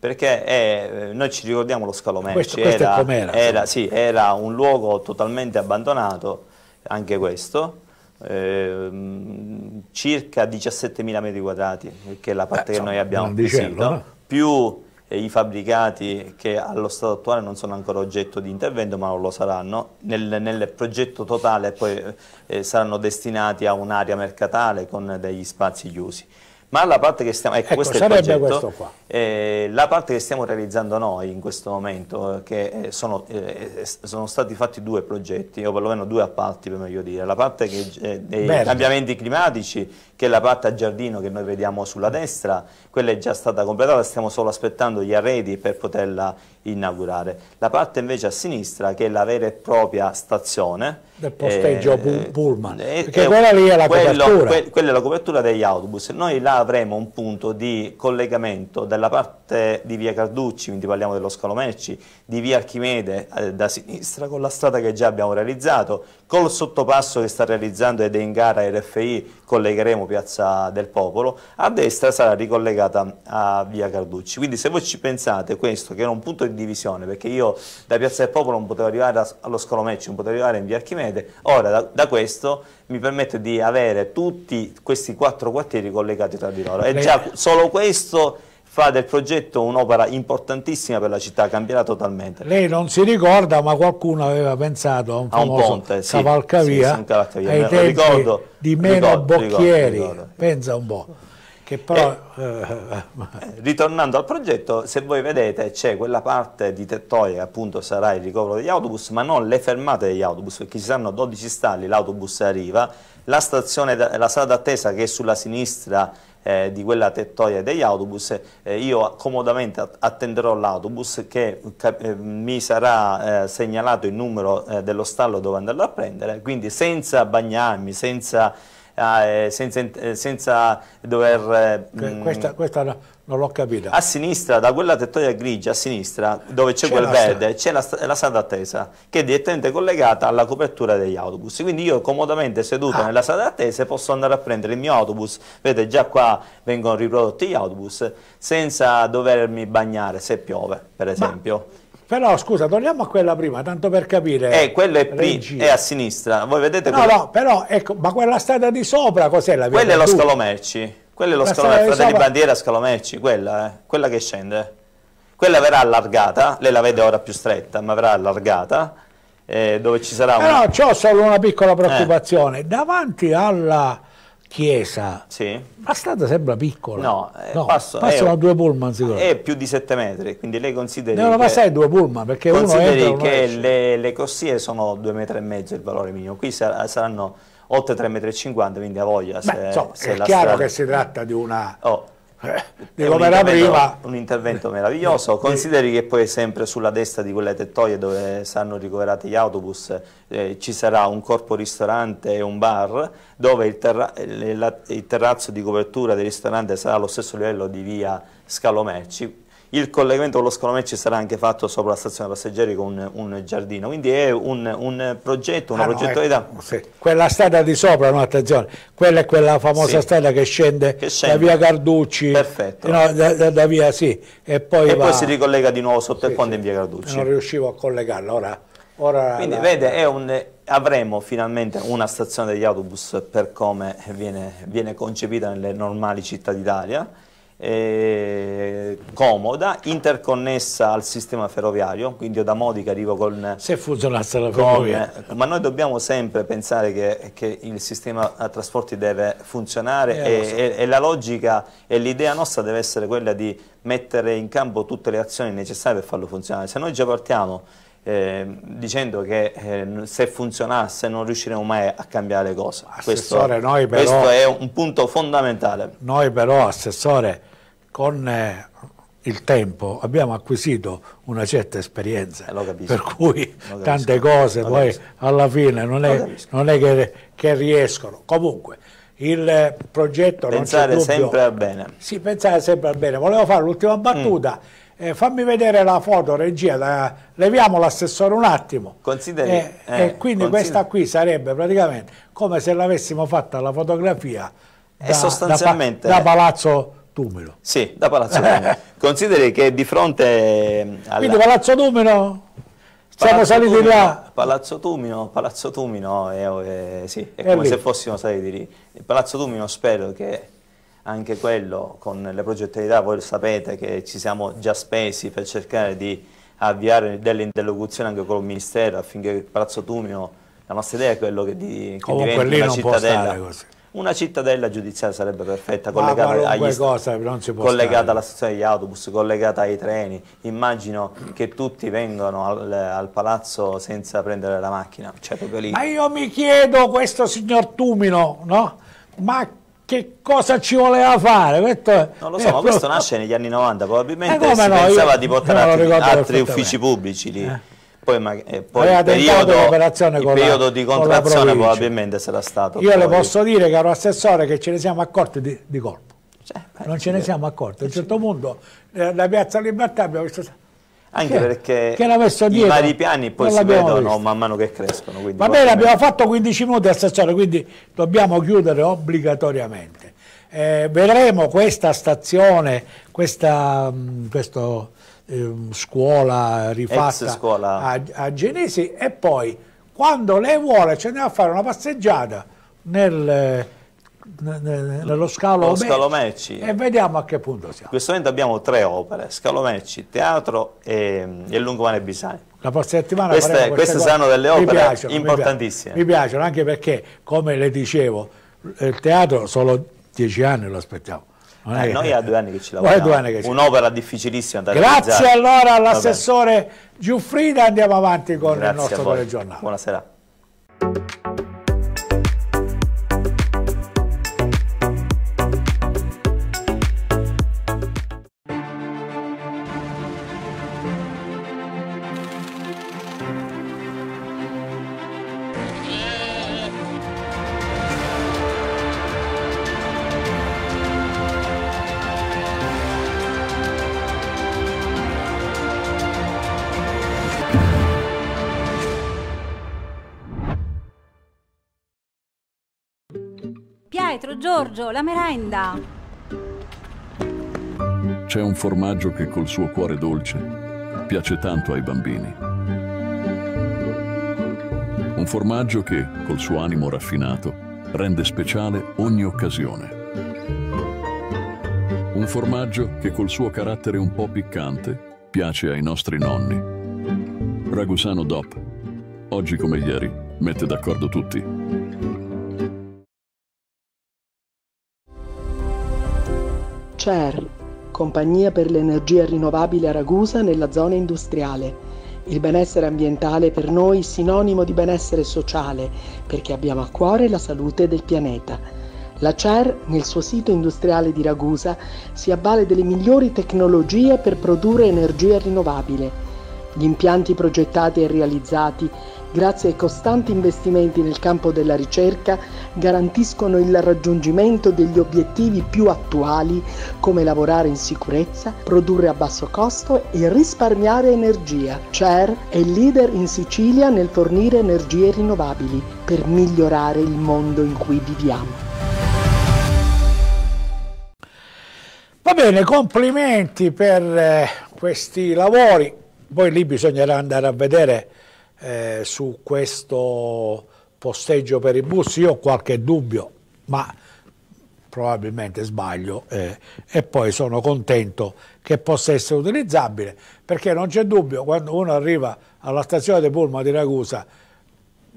perché è, eh, eh, noi ci ricordiamo lo Scalomenci, questo, questo era, era, sì, era, un luogo totalmente abbandonato, anche questo, eh, circa 17.000 metri quadrati, che è la parte eh, che insomma, noi abbiamo visitato, no? più eh, i fabbricati che allo stato attuale non sono ancora oggetto di intervento ma non lo saranno, nel, nel progetto totale poi eh, saranno destinati a un'area mercatale con degli spazi chiusi. Ma la parte che stiamo, ecco, ecco questo sarebbe progetto, questo qua. Eh, la parte che stiamo realizzando noi in questo momento, che eh, sono, eh, sono, stati fatti due progetti, o perlomeno due appalti per meglio dire, la parte che, eh, dei Verde. cambiamenti climatici che è la parte a giardino che noi vediamo sulla destra, quella è già stata completata, stiamo solo aspettando gli arredi per poterla inaugurare. La parte invece a sinistra che è la vera e propria stazione del posteggio eh, Pullman, eh, perché eh, quella lì è la quello, copertura. Que, quella è la copertura degli autobus. Noi là avremo un punto di collegamento dalla parte di via Carducci, quindi parliamo dello scalo merci, di via Archimede eh, da sinistra con la strada che già abbiamo realizzato, Col sottopasso che sta realizzando ed è in gara RFI collegheremo Piazza del Popolo, a destra sarà ricollegata a Via Carducci. Quindi se voi ci pensate questo, che era un punto di divisione, perché io da Piazza del Popolo non potevo arrivare allo Scalomeccio, non potevo arrivare in Via Archimede, ora da, da questo mi permette di avere tutti questi quattro quartieri collegati tra di loro. E già solo questo fa del progetto un'opera importantissima per la città, cambierà totalmente. Lei non si ricorda, ma qualcuno aveva pensato a un, a un ponte, cavalcavia, sì, sì, cavalcavia. ai tempi ricordo, di Meno ricordo, Bocchieri, ricordo, ricordo. pensa un po'. Che però, eh, eh, eh, ritornando al progetto, se voi vedete c'è quella parte di tettoia che appunto sarà il ricovero degli autobus, ma non le fermate degli autobus, perché ci saranno 12 stalli, l'autobus arriva, la, stazione, la sala d'attesa che è sulla sinistra eh, di quella tettoia degli autobus, eh, io comodamente attenderò l'autobus che eh, mi sarà eh, segnalato il numero dello stallo dove andarlo a prendere, quindi senza bagnarmi, senza Ah, eh, senza, eh, senza, dover... Mh, mm, questa, questa non l'ho capita. A sinistra, da quella tettoia grigia a sinistra, dove c'è quel verde, c'è la, la sala d'attesa, che è direttamente collegata alla copertura degli autobus. Quindi io comodamente seduto ah. nella sala d'attesa posso andare a prendere il mio autobus, vedete già qua vengono riprodotti gli autobus, senza dovermi bagnare se piove, per esempio. Ma però scusa, torniamo a quella prima, tanto per capire. Eh, quello è, pri- è a sinistra, voi vedete... No, quello... no, però ecco, ma quella strada di sopra cos'è la via? Quella è lo Scalomerci, quella è lo Scalomerci, Fratelli sopra... Bandiera Scalomerci, quella, eh, quella che scende. Quella verrà allargata, lei la vede ora più stretta, ma verrà allargata, eh, dove ci sarà... Però una... ho solo una piccola eh. preoccupazione, eh. davanti alla chiesa, sì. la strada sembra piccola. No, eh, no passo, passano a eh, due pullman sicuramente. È più di 7 metri, quindi lei consideri... Devono passare due pullman perché uno entra che le, le corsie sono 2,5 metri e mezzo il valore minimo, qui saranno oltre 3,50 metri, quindi ha voglia. Beh, se, insomma, se è chiaro strada... che si tratta di una... Oh eh, un, intervento, un intervento meraviglioso. Consideri che poi sempre sulla destra di quelle tettoie dove saranno ricoverati gli autobus eh, ci sarà un corpo ristorante e un bar dove il, terra il terrazzo di copertura del ristorante sarà allo stesso livello di via Scalomerci il collegamento con lo Scolomet sarà anche fatto sopra la stazione passeggeri con un, un giardino, quindi è un, un progetto, una ah, progettualità. No, eh, ecco, sì. Quella strada di sopra, no, attenzione, quella è quella famosa sì. strada che scende, che scende, da via Carducci, no, da, da, da, via, sì, e, poi, e va... poi si ricollega di nuovo sotto sì, il ponte in via Carducci. Non riuscivo a collegarla, ora... ora quindi la... vede, un, avremo finalmente una stazione degli autobus per come viene, viene concepita nelle normali città d'Italia, eh, comoda, interconnessa al sistema ferroviario, quindi io da Modica arrivo con... Se funzionasse la ferrovia. Con, ma noi dobbiamo sempre pensare che, che il sistema trasporti deve funzionare eh, e, so. e, e la logica e l'idea nostra deve essere quella di mettere in campo tutte le azioni necessarie per farlo funzionare. Se noi già partiamo eh, dicendo che eh, se funzionasse non riusciremo mai a cambiare le cose. Questo, però, questo, è un punto fondamentale. Noi però, Assessore, con eh, il tempo abbiamo acquisito una certa esperienza, eh, per cui tante cose poi alla fine non è, non è che, che, riescono. Comunque il progetto pensare non c'è dubbio. sempre a bene. Sì, pensare sempre a bene. Volevo fare l'ultima mm. battuta. Mm. Eh, fammi vedere la foto, regia, la, leviamo l'assessore un attimo. Consideri, eh, eh, eh quindi consideri. questa qui sarebbe praticamente come se l'avessimo fatta la fotografia da, da, da Palazzo Tumelo. Sì, da Palazzo Domino. Consideri che di fronte eh, alla... Quindi Palazzo Domino... Palazzo siamo saliti Tumino, là. Palazzo Tumino, Palazzo Tumino è, eh, sì, è, è come lì. se fossimo saliti lì. Palazzo Tumino spero che anche quello con le progettualità, voi lo sapete che ci siamo già spesi per cercare di avviare delle interlocuzioni anche con il Ministero affinché Palazzo Tumino, la nostra idea è quello che, di, che Comunque diventi una cittadella. Una cittadella giudiziaria sarebbe perfetta, collegata, agli cosa, collegata alla stazione degli autobus, collegata ai treni. Immagino che tutti vengano al, al palazzo senza prendere la macchina. Cioè, ma io mi chiedo, questo signor Tumino, no? ma che cosa ci voleva fare? Questo, non lo so, eh, ma questo nasce negli anni 90, probabilmente eh, si no, pensava di portare altri, altri uffici pubblici lì. Eh poi, e eh, poi il, periodo, il periodo di contrazione con probabilmente sarà stato. Io poi... le posso dire, caro assessore, che ce ne siamo accorti di, di colpo. Cioè, non ce ne siamo accorti. A un certo punto eh, la Piazza Libertà abbiamo visto... Anche che, perché che dietro, i vari piani poi si vedono visto. man mano che crescono. Va bene, bene, abbiamo fatto 15 minuti assessore, quindi dobbiamo chiudere obbligatoriamente. Eh, vedremo questa stazione, questa, mm, questo Ehm, scuola rifatta scuola. A, a, Genesi e poi quando lei vuole ci andiamo a fare una passeggiata nel, nello scalo, scalo Mecci, e vediamo a che punto siamo. In questo momento abbiamo tre opere, Scalo Mecci, Teatro e, e Lungomane Bisani. La prossima settimana queste, queste saranno delle opere piacciono, importantissime. mi piacciono anche perché, come le dicevo, il teatro solo dieci anni lo aspettiamo eh, che... Noi a due anni che ci lavoriamo, che ci... un'opera difficilissima da Grazie realizzare. allora all'assessore Giuffrida, andiamo avanti con Grazie il nostro telegiornale. Buonasera. Giorgio, la merenda! C'è un formaggio che col suo cuore dolce piace tanto ai bambini. Un formaggio che, col suo animo raffinato, rende speciale ogni occasione. Un formaggio che col suo carattere un po' piccante piace ai nostri nonni. Ragusano DOP, oggi come ieri, mette d'accordo tutti. CER, Compagnia per l'Energia Rinnovabile a Ragusa nella zona industriale. Il benessere ambientale per noi sinonimo di benessere sociale, perché abbiamo a cuore la salute del pianeta. La CER, nel suo sito industriale di Ragusa, si avvale delle migliori tecnologie per produrre energia rinnovabile. Gli impianti progettati e realizzati grazie ai costanti investimenti nel campo della ricerca, garantiscono il raggiungimento degli obiettivi più attuali come lavorare in sicurezza, produrre a basso costo e risparmiare energia. CER è leader in Sicilia nel fornire energie rinnovabili per migliorare il mondo in cui viviamo. Va bene, complimenti per eh, questi lavori. Poi lì bisognerà andare a vedere eh, su questo posteggio per i bus, io ho qualche dubbio, ma probabilmente sbaglio eh, e poi sono contento che possa essere utilizzabile perché non c'è dubbio quando uno arriva alla stazione di Pulma di Ragusa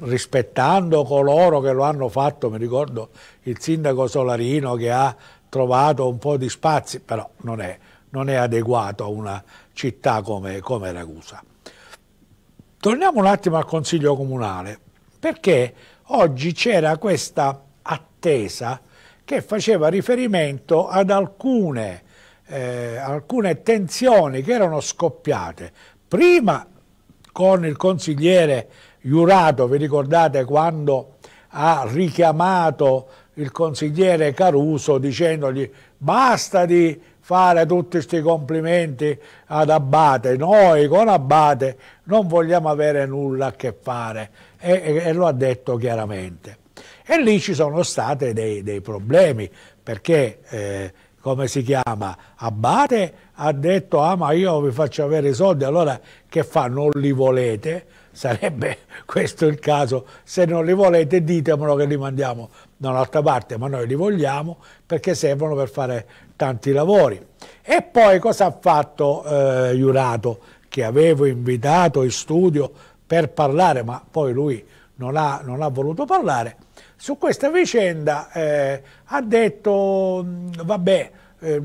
rispettando coloro che lo hanno fatto, mi ricordo il sindaco Solarino che ha trovato un po' di spazi, però non è, non è adeguato a una città come, come Ragusa. Torniamo un attimo al Consiglio Comunale, perché oggi c'era questa attesa che faceva riferimento ad alcune, eh, alcune tensioni che erano scoppiate, prima con il consigliere Jurato, vi ricordate quando ha richiamato il consigliere Caruso dicendogli basta di fare tutti questi complimenti ad Abate. Noi con Abate non vogliamo avere nulla a che fare e, e, e lo ha detto chiaramente. E lì ci sono stati dei, dei, problemi perché, eh, come si chiama, Abate ha detto ah ma io vi faccio avere i soldi, allora che fa? Non li volete? Sarebbe questo il caso, se non li volete ditemelo che li mandiamo dall'altra parte, ma noi li vogliamo perché servono per fare tanti lavori. E poi cosa ha fatto eh, Iurato, che avevo invitato in studio per parlare, ma poi lui non ha, non ha voluto parlare, su questa vicenda eh, ha detto, mm, vabbè, eh,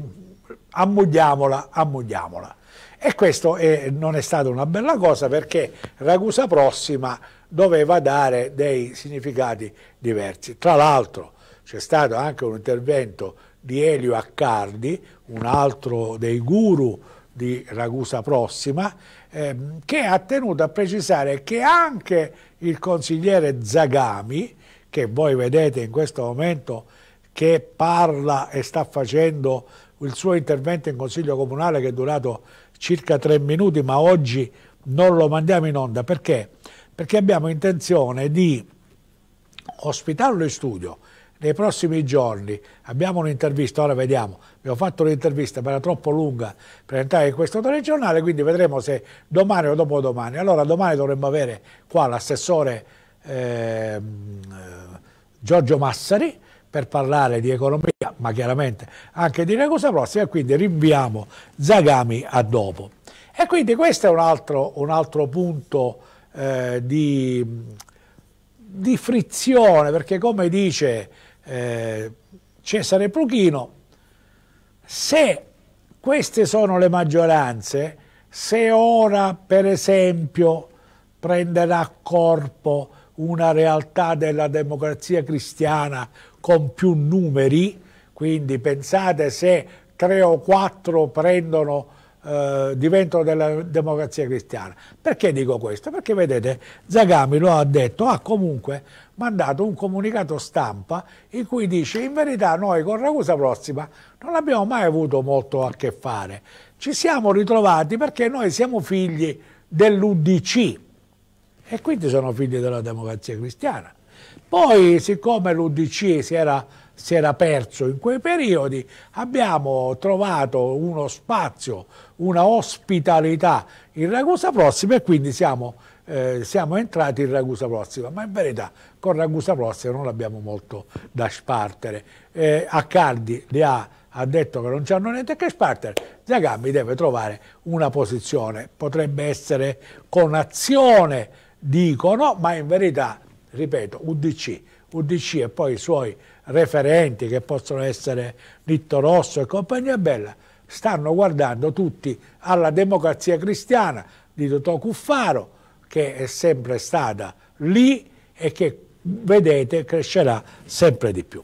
ammogliamola, ammudiamola. E questo è, eh, non è stata una bella cosa perché Ragusa Prossima doveva dare dei significati diversi. Tra l'altro c'è stato anche un intervento di Elio Accardi, un altro dei guru di Ragusa Prossima, ehm, che ha tenuto a precisare che anche il consigliere Zagami, che voi vedete in questo momento che parla e sta facendo il suo intervento in Consiglio Comunale che è durato circa tre minuti, ma oggi non lo mandiamo in onda perché perché abbiamo intenzione di ospitarlo in studio nei prossimi giorni. Abbiamo un'intervista, ora vediamo, abbiamo fatto un'intervista, ma era troppo lunga per entrare in questo telegiornale, quindi vedremo se domani o dopodomani. Allora domani dovremmo avere qua l'assessore eh, Giorgio Massari, per parlare di economia, ma chiaramente anche di una cosa prossima, quindi rinviamo Zagami a dopo. E quindi questo è un altro, un altro punto eh, di, di, frizione, perché come dice eh, Cesare Pluchino, se queste sono le maggioranze, se ora per esempio prenderà corpo una realtà della democrazia cristiana con più numeri, quindi pensate se tre o quattro prendono eh, diventano della democrazia cristiana. Perché dico questo? Perché vedete, Zagami lo ha detto, ha comunque mandato un comunicato stampa in cui dice in verità noi con Ragusa Prossima non abbiamo mai avuto molto a che fare, ci siamo ritrovati perché noi siamo figli dell'UDC e quindi sono figli della democrazia cristiana. Poi siccome l'UDC si era si era perso in quei periodi, abbiamo trovato uno spazio, una ospitalità in Ragusa Prossima e quindi siamo, eh, siamo entrati in Ragusa Prossima, ma in verità con Ragusa Prossima non abbiamo molto da spartere. Eh, Accardi le ha, ha detto che non c'hanno niente che spartere, Zagambi deve trovare una posizione, potrebbe essere con azione, dicono, ma in verità, ripeto, UDC, UDC e poi i suoi referenti che possono essere Nitto Rosso e compagnia bella, stanno guardando tutti alla democrazia cristiana di Totò Cuffaro che è sempre stata lì e che vedete crescerà sempre di più.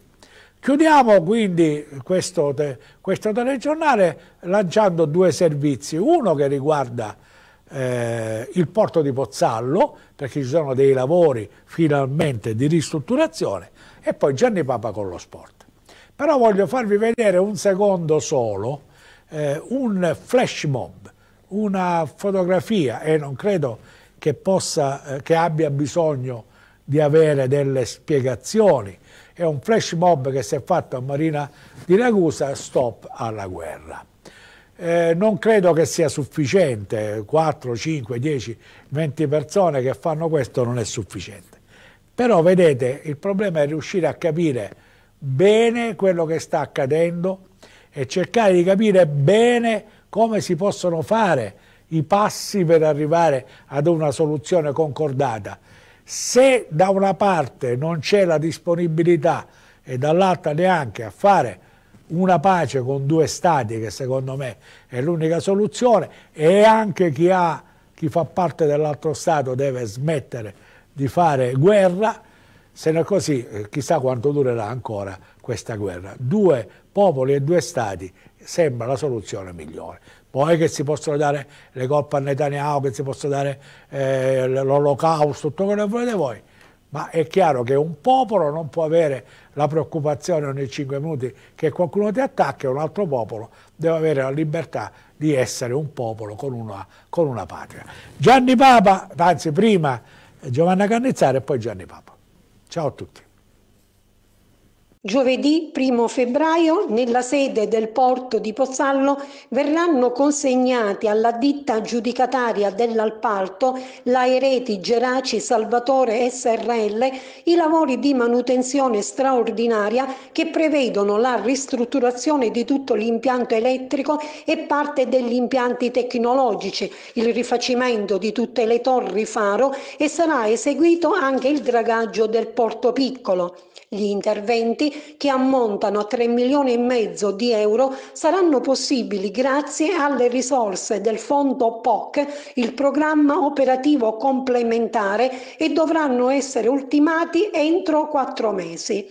Chiudiamo quindi questo, questo telegiornale lanciando due servizi, uno che riguarda eh, il porto di Pozzallo perché ci sono dei lavori finalmente di ristrutturazione e poi Gianni Papa con lo sport. Però voglio farvi vedere un secondo solo, eh, un flash mob, una fotografia e non credo che, possa, eh, che abbia bisogno di avere delle spiegazioni. È un flash mob che si è fatto a Marina di Ragusa, stop alla guerra. Eh, non credo che sia sufficiente, 4, 5, 10, 20 persone che fanno questo non è sufficiente. Però vedete, il problema è riuscire a capire bene quello che sta accadendo e cercare di capire bene come si possono fare i passi per arrivare ad una soluzione concordata. Se da una parte non c'è la disponibilità e dall'altra neanche a fare una pace con due stati, che secondo me è l'unica soluzione, e anche chi, ha, chi fa parte dell'altro stato deve smettere di fare guerra, se non è così eh, chissà quanto durerà ancora questa guerra. Due popoli e due stati sembra la soluzione migliore. Poi che si possono dare le colpe a Netanyahu, che si possono dare eh, l'olocausto, tutto quello che volete voi, ma è chiaro che un popolo non può avere la preoccupazione ogni 5 minuti che qualcuno ti attacca e un altro popolo deve avere la libertà di essere un popolo con una, con una patria. Gianni Papa, anzi prima Giovanna Cannizzaro e poi Gianni Papa. Ciao a tutti. Giovedì 1 febbraio nella sede del porto di Pozzallo verranno consegnati alla ditta giudicataria dell'alpalto Laereti Geraci Salvatore SRL i lavori di manutenzione straordinaria che prevedono la ristrutturazione di tutto l'impianto elettrico e parte degli impianti tecnologici, il rifacimento di tutte le torri faro e sarà eseguito anche il dragaggio del porto piccolo. Gli interventi, che ammontano a 3 milioni e mezzo di euro, saranno possibili grazie alle risorse del fondo POC, il programma operativo complementare, e dovranno essere ultimati entro quattro mesi.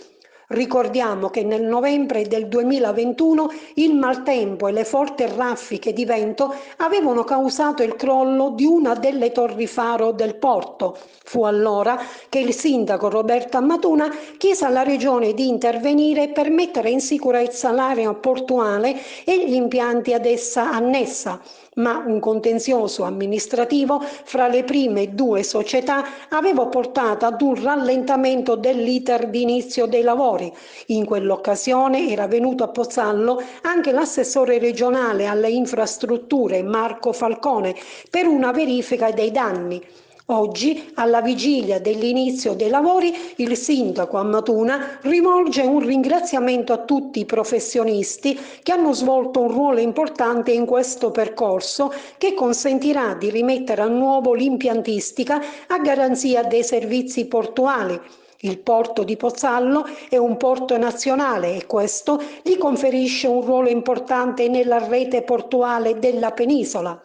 Ricordiamo che nel novembre del 2021 il maltempo e le forti raffiche di vento avevano causato il crollo di una delle torri faro del porto. Fu allora che il sindaco Roberto Ammatuna chiese alla regione di intervenire per mettere in sicurezza l'area portuale e gli impianti ad essa annessa ma un contenzioso amministrativo fra le prime due società aveva portato ad un rallentamento dell'iter di inizio dei lavori. In quell'occasione era venuto a Pozzallo anche l'assessore regionale alle infrastrutture Marco Falcone per una verifica dei danni. Oggi, alla vigilia dell'inizio dei lavori, il sindaco Ammatuna rivolge un ringraziamento a tutti i professionisti che hanno svolto un ruolo importante in questo percorso che consentirà di rimettere a nuovo l'impiantistica a garanzia dei servizi portuali il porto di Pozzallo è un porto nazionale e questo gli conferisce un ruolo importante nella rete portuale della penisola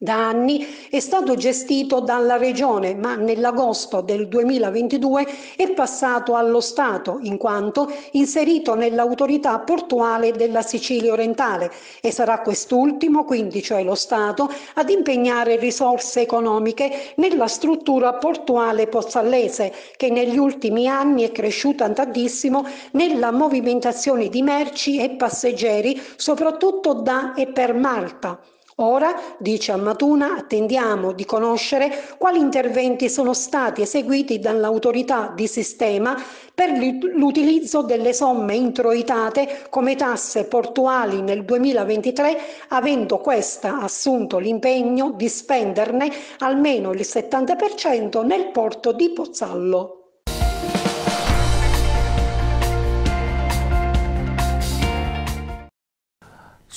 da anni, è stato gestito dalla Regione, ma nell'agosto del 2022 è passato allo Stato, in quanto inserito nell'autorità portuale della Sicilia orientale e sarà quest'ultimo, quindi cioè lo Stato, ad impegnare risorse economiche nella struttura portuale pozzallese, che negli ultimi anni è cresciuta tantissimo nella movimentazione di merci e passeggeri, soprattutto da e per Malta. Ora, dice Ammatuna, attendiamo di conoscere quali interventi sono stati eseguiti dall'autorità di sistema per l'utilizzo delle somme introitate come tasse portuali nel 2023, avendo questa assunto l'impegno di spenderne almeno il 70% nel porto di Pozzallo.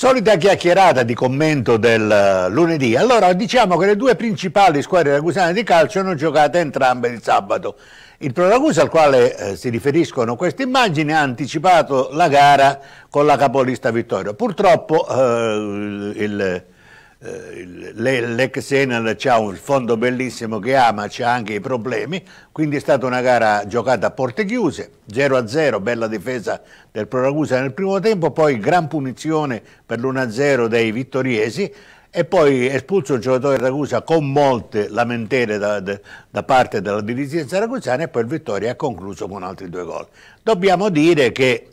Solita chiacchierata di commento del eh, lunedì. Allora, diciamo che le due principali squadre ragusane di calcio hanno giocato entrambe il sabato. Il Pro Ragusa, al quale eh, si riferiscono queste immagini, ha anticipato la gara con la capolista Vittorio. Purtroppo eh, il eh, l'ex Enel ha un fondo bellissimo che ha ma c'ha anche i problemi, quindi è stata una gara giocata a porte chiuse, 0-0, bella difesa del Pro Ragusa nel primo tempo, poi gran punizione per l'1-0 dei vittoriesi e poi espulso il giocatore Ragusa con molte lamentere da, da, parte della dirigenza ragusana e poi il Vittoria ha concluso con altri due gol. Dobbiamo dire che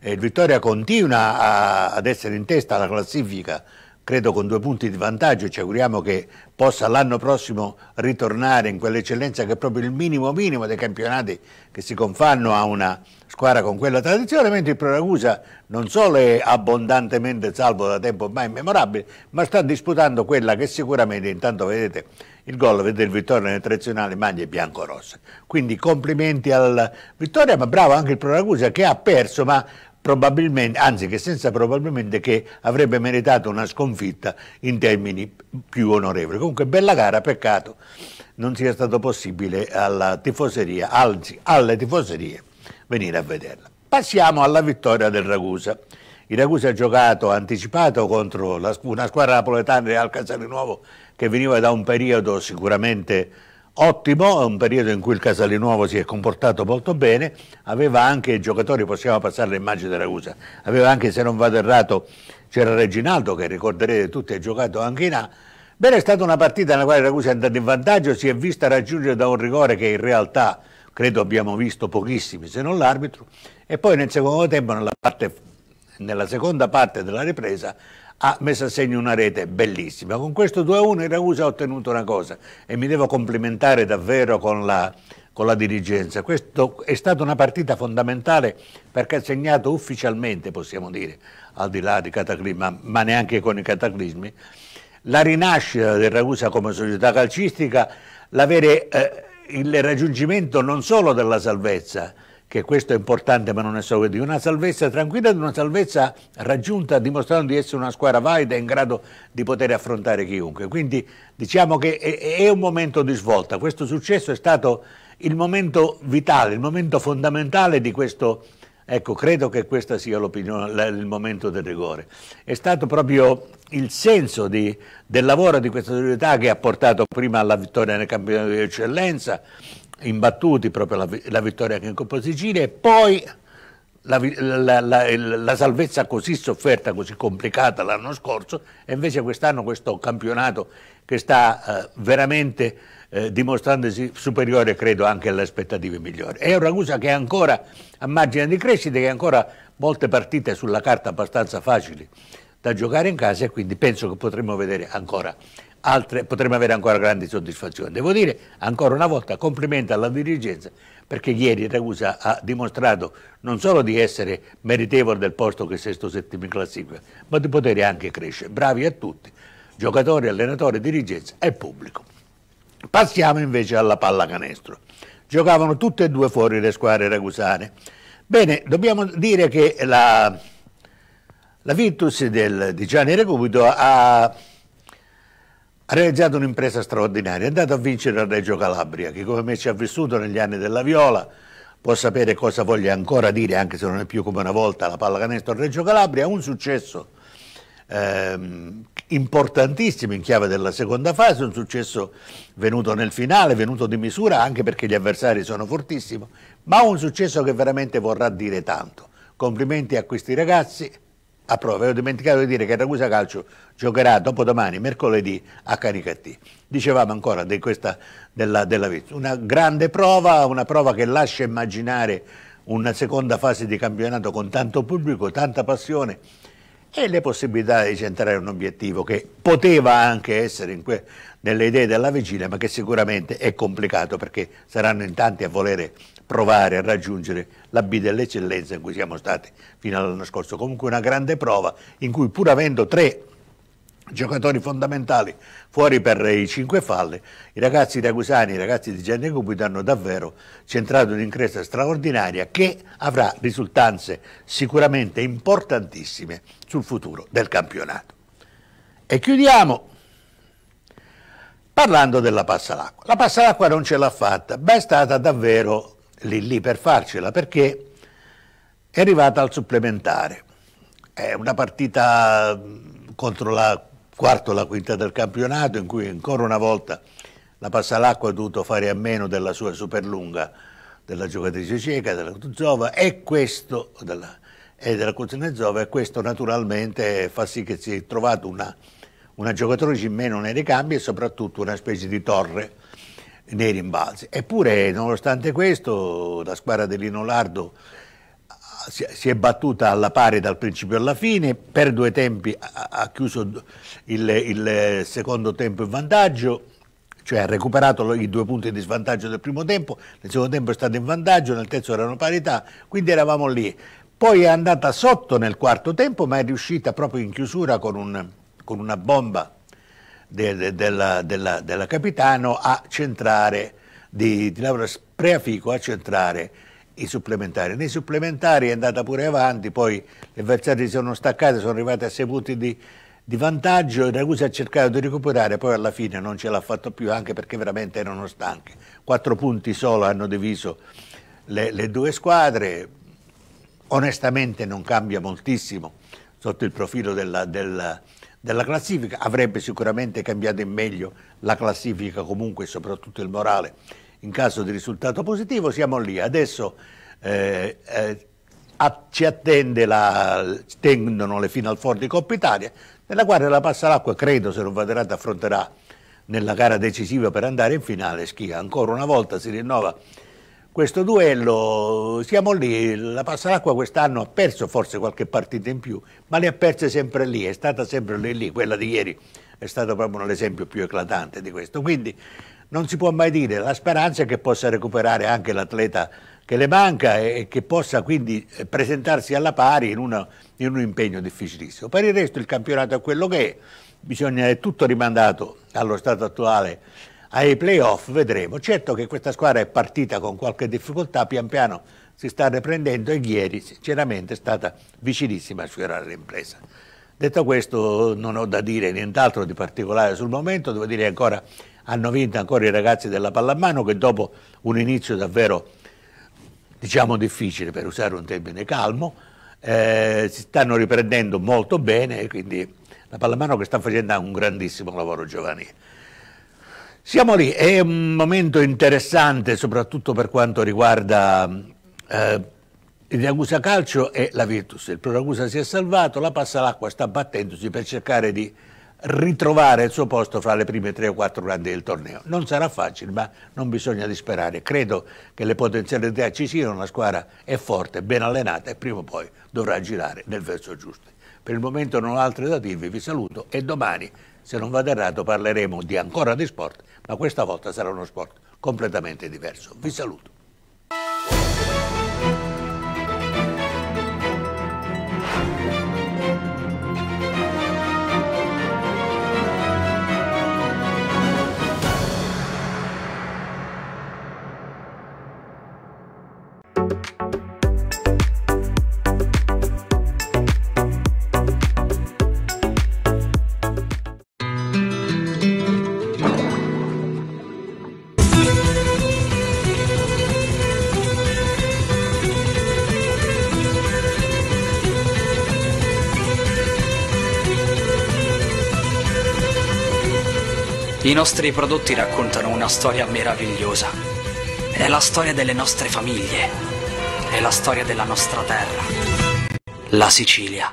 eh, il Vittoria continua a, ad essere in testa alla classifica credo con due punti di vantaggio, ci auguriamo che possa l'anno prossimo ritornare in quell'eccellenza che è proprio il minimo minimo dei campionati che si confanno a una squadra con quella tradizione, mentre il Proragusa non solo è abbondantemente salvo da tempo ormai immemorabile, ma sta disputando quella che sicuramente, intanto vedete il gol, vedete il Vittorio nel tradizionale maglie bianco-rosse. Quindi complimenti al Vittoria, ma bravo anche il Proragusa che ha perso, ma probabilmente, anzi che senza probabilmente che avrebbe meritato una sconfitta in termini più onorevoli. Comunque bella gara, peccato non sia stato possibile alla tifoseria, anzi alle tifoserie venire a vederla. Passiamo alla vittoria del Ragusa. Il Ragusa ha giocato anticipato contro la, una squadra napoletana di Alcazari Nuovo che veniva da un periodo sicuramente ottimo, è un periodo in cui il Casalinuovo si è comportato molto bene, aveva anche i giocatori, possiamo passare all'immagine della Ragusa, aveva anche se non vado errato c'era Reginaldo che ricorderete tutti ha giocato anche in A, bene è stata una partita nella quale Ragusa è andata in vantaggio, si è vista raggiungere da un rigore che in realtà credo abbiamo visto pochissimi se non l'arbitro e poi nel secondo tempo nella, parte, nella seconda parte della ripresa ha messo a segno una rete bellissima. Con questo 2-1 il Ragusa ha ottenuto una cosa e mi devo complimentare davvero con la, con la dirigenza. Questa è stata una partita fondamentale perché ha segnato ufficialmente, possiamo dire, al di là di cataclisma, ma neanche con i cataclismi, la rinascita del Ragusa come società calcistica, l'avere eh, il raggiungimento non solo della salvezza, che questo è importante ma non è solo di una salvezza tranquilla, di una salvezza raggiunta dimostrando di essere una squadra valida e in grado di poter affrontare chiunque. Quindi diciamo che è, un momento di svolta, questo successo è stato il momento vitale, il momento fondamentale di questo, ecco credo che questo sia il momento del rigore. È stato proprio il senso di, del lavoro di questa società che ha portato prima alla vittoria nel campionato di eccellenza, imbattuti proprio la, la vittoria che in Coppa Sicilia e poi la, la, la, la, salvezza così sofferta, così complicata l'anno scorso e invece quest'anno questo campionato che sta eh, veramente eh, dimostrandosi superiore credo anche alle aspettative migliori. È un Ragusa che è ancora a margine di crescita, che ha ancora molte partite sulla carta abbastanza facili da giocare in casa e quindi penso che potremo vedere ancora altre, potremmo avere ancora grandi soddisfazioni. Devo dire ancora una volta complimenti alla dirigenza perché ieri Ragusa ha dimostrato non solo di essere meritevole del posto che è sesto settimo in classifica, ma di poter anche crescere. Bravi a tutti, giocatori, allenatori, dirigenza e pubblico. Passiamo invece alla pallacanestro. Giocavano tutte e due fuori le squadre ragusane. Bene, dobbiamo dire che la, la Virtus del, di Gianni Recupito ha ha realizzato un'impresa straordinaria, è andato a vincere a Reggio Calabria, che come me ci ha vissuto negli anni della Viola, può sapere cosa voglia ancora dire, anche se non è più come una volta la pallacanestro a Reggio Calabria, ha un successo ehm, importantissimo in chiave della seconda fase, un successo venuto nel finale, venuto di misura, anche perché gli avversari sono fortissimi, ma un successo che veramente vorrà dire tanto. Complimenti a questi ragazzi a prova. Ho dimenticato di dire che Ragusa Calcio giocherà dopodomani, mercoledì, a Caricattì. Dicevamo ancora di questa, della, della Viz. Una grande prova, una prova che lascia immaginare una seconda fase di campionato con tanto pubblico, tanta passione e le possibilità di centrare un obiettivo che poteva anche essere nelle idee della vigilia, ma che sicuramente è complicato perché saranno in tanti a volere provare a raggiungere la B dell'eccellenza in cui siamo stati fino all'anno scorso. Comunque una grande prova in cui pur avendo tre giocatori fondamentali fuori per i cinque falle, i ragazzi di Agusani, i ragazzi di Gianni Gubito hanno davvero centrato un'incresta straordinaria che avrà risultanze sicuramente importantissime sul futuro del campionato. E chiudiamo parlando della passa Passalacqua. La passa Passalacqua non ce l'ha fatta, beh è stata davvero lì lì per farcela, perché è arrivata al supplementare. È una partita mm, contro la quarta o la quinta del campionato in cui ancora una volta la Passalacqua ha dovuto fare a meno della sua superlunga, della giocatrice cieca, della Kutuzova e questo della, e eh, della Kuznetsova e questo naturalmente fa sì che si è trovata una, una giocatrice in meno nei ricambi e soprattutto una specie di torre nei rimbalzi. Eppure, nonostante questo, la squadra di Lino Lardo ah, si è battuta alla pari dal principio alla fine, per due tempi ha chiuso il, il secondo tempo in vantaggio, cioè ha recuperato i due punti di svantaggio del primo tempo, nel secondo tempo è stato in vantaggio, nel terzo erano parità, quindi eravamo lì. Poi è andata sotto nel quarto tempo, ma è riuscita proprio in chiusura con, un, con una bomba de, de, della, della, della, Capitano a centrare, di, di Laura Preafico a centrare i supplementari. Nei supplementari è andata pure avanti, poi le avversarie si sono staccate, sono arrivate a 6 punti di, di vantaggio e Ragusa ha cercato di recuperare, poi alla fine non ce l'ha fatto più anche perché veramente erano stanche. Quattro punti solo hanno diviso le, le due squadre, onestamente non cambia moltissimo sotto il profilo della, della della classifica, avrebbe sicuramente cambiato in meglio la classifica comunque e soprattutto il morale in caso di risultato positivo, siamo lì. Adesso eh, eh, a, ci attende la, tendono le Final Four di Coppa Italia, nella quale la passa l'acqua, credo se non vado errato, affronterà nella gara decisiva per andare in finale Schia. Ancora una volta si rinnova questo duello, siamo lì, la Passaracqua quest'anno ha perso forse qualche partita in più, ma le ha perse sempre lì, è stata sempre lì, lì. quella di ieri è stato proprio l'esempio più eclatante di questo, quindi non si può mai dire, la speranza è che possa recuperare anche l'atleta che le manca e che possa quindi eh, presentarsi alla pari in, una, in un impegno difficilissimo. Per il resto il campionato è quello che è, bisogna, è tutto rimandato allo stato attuale ai playoff vedremo. Certo che questa squadra è partita con qualche difficoltà, pian piano si sta riprendendo e ieri sinceramente è stata vicinissima a sfiorare l'impresa. Detto questo non ho da dire nient'altro di particolare sul momento, devo dire ancora hanno vinto ancora i ragazzi della pallamano che dopo un inizio davvero diciamo difficile per usare un termine calmo eh, si stanno riprendendo molto bene quindi la pallamano che sta facendo un grandissimo lavoro giovanile. Siamo lì, è un momento interessante soprattutto per quanto riguarda eh, il Ragusa Calcio e la Virtus. Il Pro Ragusa si è salvato, la passa Passalacqua sta battendosi per cercare di ritrovare il suo posto fra le prime 3 o 4 grandi del torneo. Non sarà facile, ma non bisogna disperare. Credo che le potenzialità ci siano, la squadra è forte, ben allenata e prima o poi dovrà girare nel verso giusto. Per il momento non ho altro da dirvi, vi saluto e domani se non vado errato, parleremo di ancora di sport, ma questa volta sarà uno sport completamente diverso. Vi saluto. I nostri prodotti raccontano una storia meravigliosa. È la storia delle nostre famiglie. È la storia della nostra terra. La Sicilia.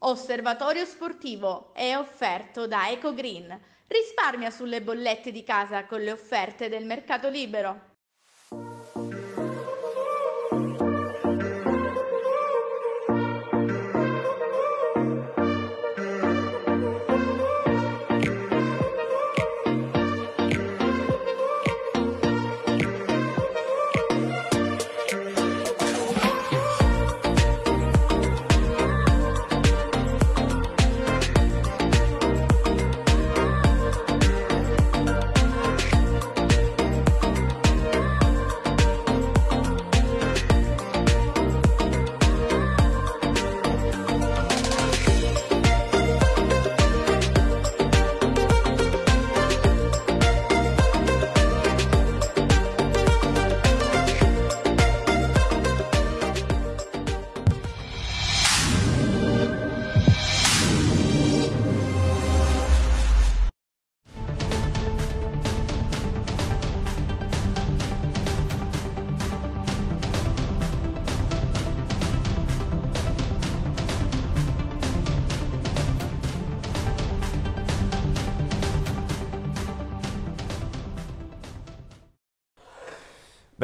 Osservatorio Sportivo è offerto da EcoGreen. Risparmia sulle bollette di casa con le offerte del mercato libero.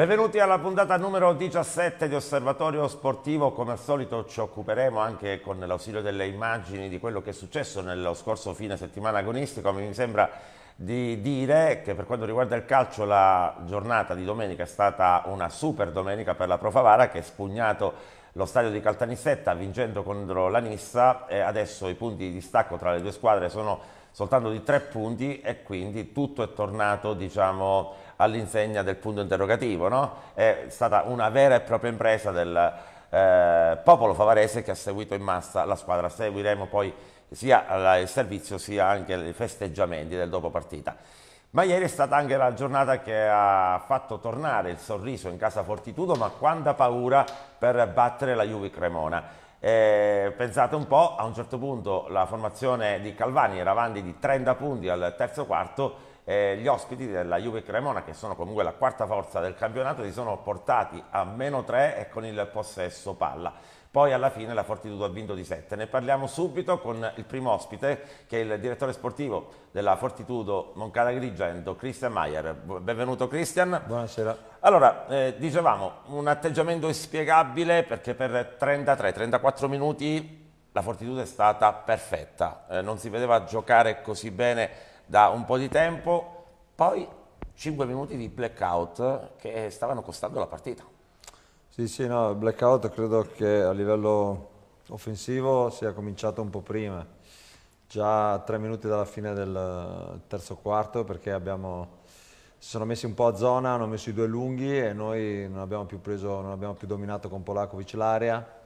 Benvenuti alla puntata numero 17 di Osservatorio Sportivo, come al solito ci occuperemo anche con l'ausilio delle immagini di quello che è successo nello scorso fine settimana agonistico, mi sembra di dire che per quanto riguarda il calcio la giornata di domenica è stata una super domenica per la Profavara che ha spugnato lo stadio di Caltanissetta vincendo contro la Nissa e adesso i punti di distacco tra le due squadre sono soltanto di tre punti e quindi tutto è tornato diciamo, all'insegna del punto interrogativo, no? È stata una vera e propria impresa del eh, popolo favarese che ha seguito in massa la squadra. Seguiremo poi sia il servizio sia anche i festeggiamenti del dopo partita. Ma ieri è stata anche la giornata che ha fatto tornare il sorriso in casa Fortitudo, ma quanta paura per battere la Juve Cremona. Eh, pensate un po', a un certo punto la formazione di Calvani era avanti di 30 punti al terzo quarto, eh, gli ospiti della Juve Cremona, che sono comunque la quarta forza del campionato, si sono portati a meno 3 e con il possesso palla. Poi alla fine la Fortitudo ha vinto di 7. Ne parliamo subito con il primo ospite, che è il direttore sportivo della Fortitudo Moncada Grigento, Christian Maier. Benvenuto Christian. Buonasera. Allora, eh, dicevamo, un atteggiamento inspiegabile perché per 33-34 minuti la Fortitudo è stata perfetta. Eh, non si vedeva giocare così bene da un po' di tempo, poi 5 minuti di blackout che stavano costando la partita. Sì, sì, no, il blackout credo che a livello offensivo sia cominciato un po' prima, già tre minuti dalla fine del terzo quarto perché abbiamo, si sono messi un po' a zona, hanno messo i due lunghi e noi non abbiamo più, preso, non abbiamo più dominato con Polakovic l'area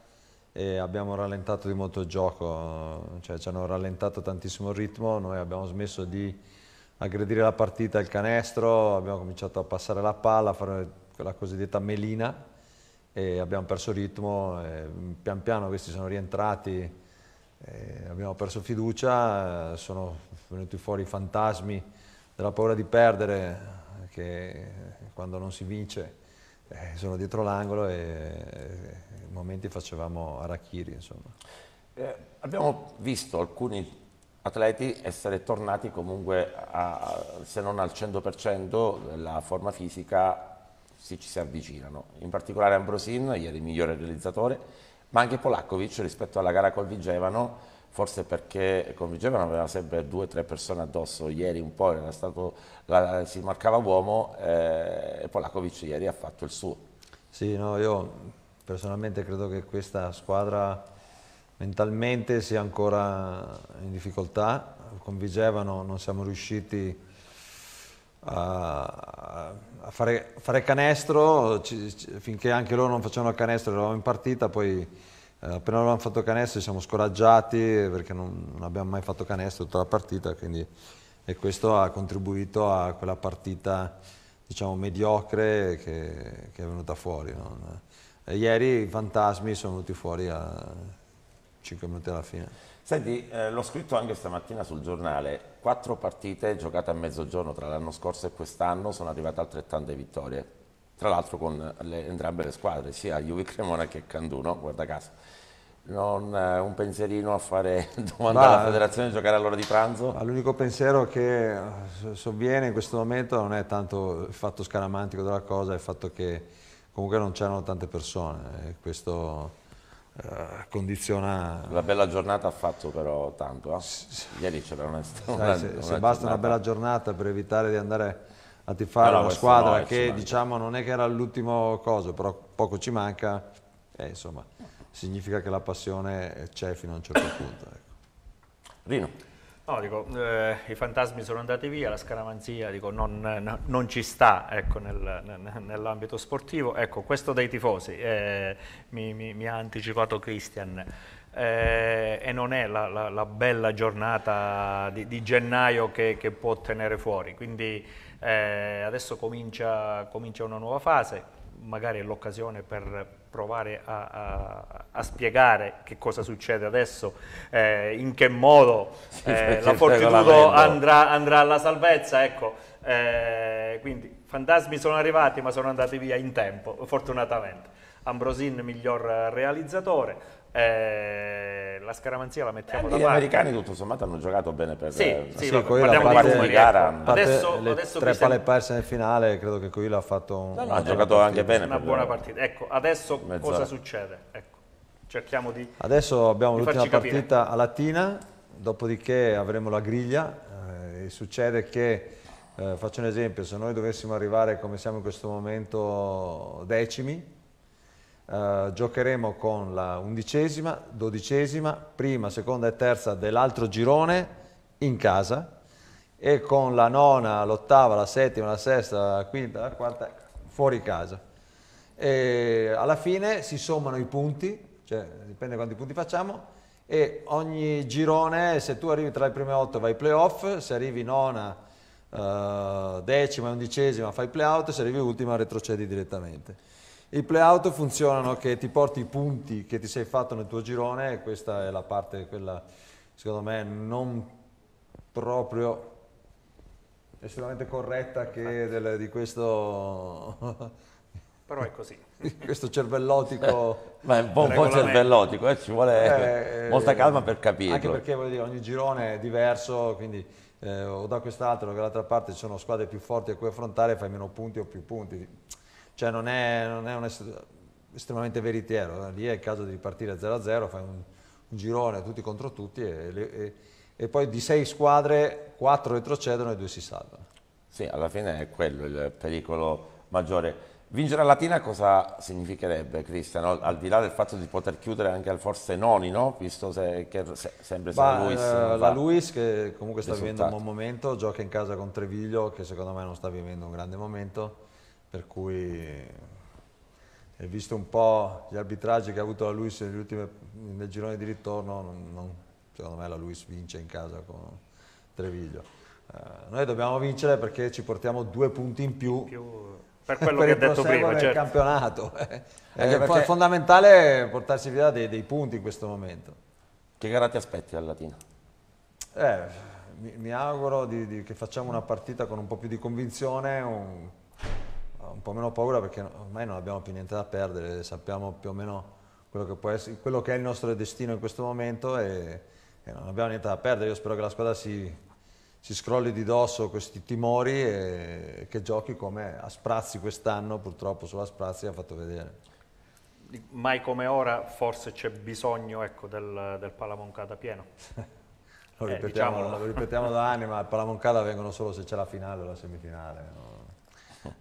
e abbiamo rallentato di molto il gioco, cioè ci hanno rallentato tantissimo il ritmo, noi abbiamo smesso di aggredire la partita al canestro, abbiamo cominciato a passare la palla, a fare quella cosiddetta melina e abbiamo perso ritmo, pian piano questi sono rientrati, abbiamo perso fiducia, sono venuti fuori i fantasmi della paura di perdere che quando non si vince eh, sono dietro l'angolo e in eh, momenti facevamo arachiri, insomma. Eh, abbiamo visto alcuni atleti essere tornati comunque, a, se non al 100% della forma fisica, si ci si avvicinano. In particolare Ambrosin, ieri migliore realizzatore, ma anche Polakovic rispetto alla gara col Vigevano, forse perché convincevano aveva sempre due o tre persone addosso, ieri un po' era stato, la, si marcava uomo eh, e Covic ieri ha fatto il suo. Sì, no, io personalmente credo che questa squadra mentalmente sia ancora in difficoltà, con Vigevano non siamo riusciti a, a fare, fare, canestro, ci, ci, finché anche loro non facevano il canestro eravamo in partita, poi eh, appena avevamo fatto canestro ci siamo scoraggiati perché non, non abbiamo mai fatto canestro tutta la partita quindi, e questo ha contribuito a quella partita diciamo, mediocre che, che, è venuta fuori. No? Eh, ieri i fantasmi sono venuti fuori a 5 minuti alla fine. Senti, eh, l'ho scritto anche stamattina sul giornale, quattro partite giocate a mezzogiorno tra l'anno scorso e quest'anno sono arrivate altrettante vittorie tra l'altro con le, entrambe le squadre, sia Juve Cremona che Canduno, guarda caso. Non eh, un pensierino a fare domanda alla federazione, di giocare all'ora di pranzo? L'unico pensiero che eh, sovviene in questo momento non è tanto il fatto scaramantico della cosa, è il fatto che comunque non c'erano tante persone e eh, questo eh, condiziona... La bella giornata ha fatto però tanto, eh? ieri c'era una, una, Sai, una se basta una bella giornata per evitare di andare a tifare però una squadra no, che diciamo non è che era l'ultimo coso, però poco ci manca, eh, insomma, significa che la passione c'è fino a un certo punto. Ecco. Rino. No, dico, eh, i fantasmi sono andati via, la scaramanzia dico, non, non, ci sta ecco, nel, nel, nell'ambito sportivo. Ecco, questo dei tifosi, eh, mi, mi, mi, ha anticipato Christian eh, e non è la, la, la bella giornata di, di gennaio che, che, può tenere fuori. Quindi eh, adesso comincia, comincia una nuova fase, magari è l'occasione per provare a, a, a, spiegare che cosa succede adesso, eh, in che modo eh, la Fortitudo andrà, andrà, alla salvezza, ecco, eh, quindi fantasmi sono arrivati ma sono andati via in tempo, fortunatamente. Ambrosin miglior realizzatore, eh, la scaramanzia la mettiamo eh, da parte. Gli americani tutto sommato hanno giocato bene per sì, eh, sì, sì, Coil ha fatto di gara. Adesso, le adesso tre palle perse nel finale, credo che Coil ha fatto un, no, no, ha giocato anche bene una buona partita. Ecco, adesso cosa succede? Ecco, cerchiamo di Adesso abbiamo di l'ultima partita a Latina, dopodiché avremo la griglia eh, succede che eh, faccio un esempio, se noi dovessimo arrivare come siamo in questo momento decimi eh, giocheremo con la undicesima, dodicesima, prima, seconda e terza dell'altro girone in casa e con la nona, l'ottava, la settima, la sesta, la quinta, la quarta fuori casa. E alla fine si sommano i punti, cioè dipende quanti punti facciamo, e ogni girone, se tu arrivi tra le prime otto vai playoff, se arrivi nona, uh, decima, undicesima fai playout, se arrivi ultima retrocedi direttamente. I playout funzionano che ti porti i punti che ti sei fatto nel tuo girone e questa è la parte, quella secondo me non proprio estremamente corretta che ah. del, di questo... Però è così. questo cervellotico... Ma è un po', un po cervellotico, eh, ci vuole eh, molta eh, calma per capirlo. Anche perché voglio dire, ogni girone è diverso, quindi eh, o da quest'altro o dall'altra parte ci sono squadre più forti a cui affrontare e fai meno punti o più punti cioè non è, non è estremamente veritiero, lì è il caso di ripartire 0-0, fai un, un, girone tutti contro tutti e, e, e poi di sei squadre quattro retrocedono e due si salvano. Sì, alla fine è quello il pericolo maggiore. Vincere la Latina cosa significherebbe, Cristiano? Al di là del fatto di poter chiudere anche al forse noni, no? Visto se, che se, sempre San Luis. Eh, la Luis che comunque sta risultato. vivendo un buon momento, gioca in casa con Treviglio che secondo me non sta vivendo un grande momento per cui eh, visto un po' gli arbitraggi che ha avuto la Luis nel girone di ritorno, non, non, secondo me la Luis vince in casa con Treviglio. Eh, noi dobbiamo vincere perché ci portiamo due punti in più, più per quello per che ha detto prima del certo. campionato. Eh, è fondamentale portarsi via dei, dei, punti in questo momento. Che gara ti aspetti alla Latina? Eh, mi, mi, auguro di, di, che facciamo una partita con un po' più di convinzione, un, un po' meno paura perché ormai non abbiamo più niente da perdere, sappiamo più o meno quello che, essere, quello che è il nostro destino in questo momento e, e, non abbiamo niente da perdere. Io spero che la squadra si, si scrolli di dosso questi timori e, che giochi come a Sprazzi quest'anno, purtroppo sulla Sprazzi ha fatto vedere. Mai come ora forse c'è bisogno ecco, del, del Palamoncada pieno. lo, eh, ripetiamo, eh, lo, ripetiamo, da anni, ma al Palamoncada vengono solo se c'è la finale o la semifinale. No?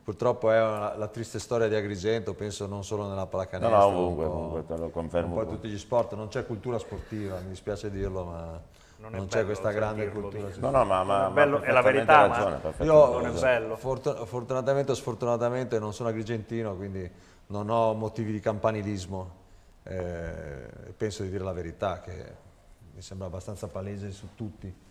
Purtroppo è una, la triste storia di Agrigento, penso non solo nella pallacanestro. No, no, ovunque, ovunque, te lo confermo. Poi tutti gli sport, non c'è cultura sportiva, mi dispiace dirlo, ma non, non c'è questa grande cultura. No, no, ma, ma, è, bello, ma è, la verità, ragione, ma io non è bello. Fortun fortunatamente o sfortunatamente non sono agrigentino, quindi non ho motivi di campanilismo. Eh, penso di dire la verità, che mi sembra abbastanza palese su tutti.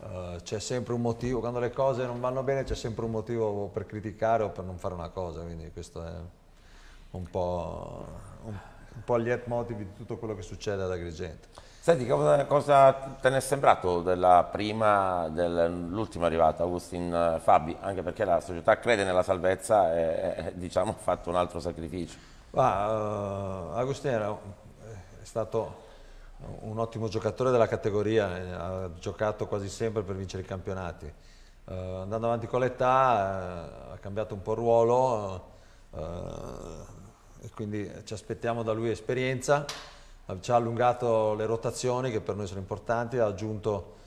Eh, c'è sempre un motivo, quando le cose non vanno bene c'è sempre un motivo per criticare o per non fare una cosa, quindi questo è un po', un, un po il leitmotiv di tutto quello che succede ad Agrigento. Senti, cosa, cosa te ne è sembrato della prima, dell'ultima arrivata, Agustin eh, Fabi? Anche perché la società crede nella salvezza e, e diciamo, ha fatto un altro sacrificio. uh, Agustin è stato un ottimo giocatore della categoria, eh, ha giocato quasi sempre per vincere i campionati. Uh, andando avanti con l'età uh, ha cambiato un po' il ruolo uh, e quindi ci aspettiamo da lui esperienza, ci ha allungato le rotazioni che per noi sono importanti, ha aggiunto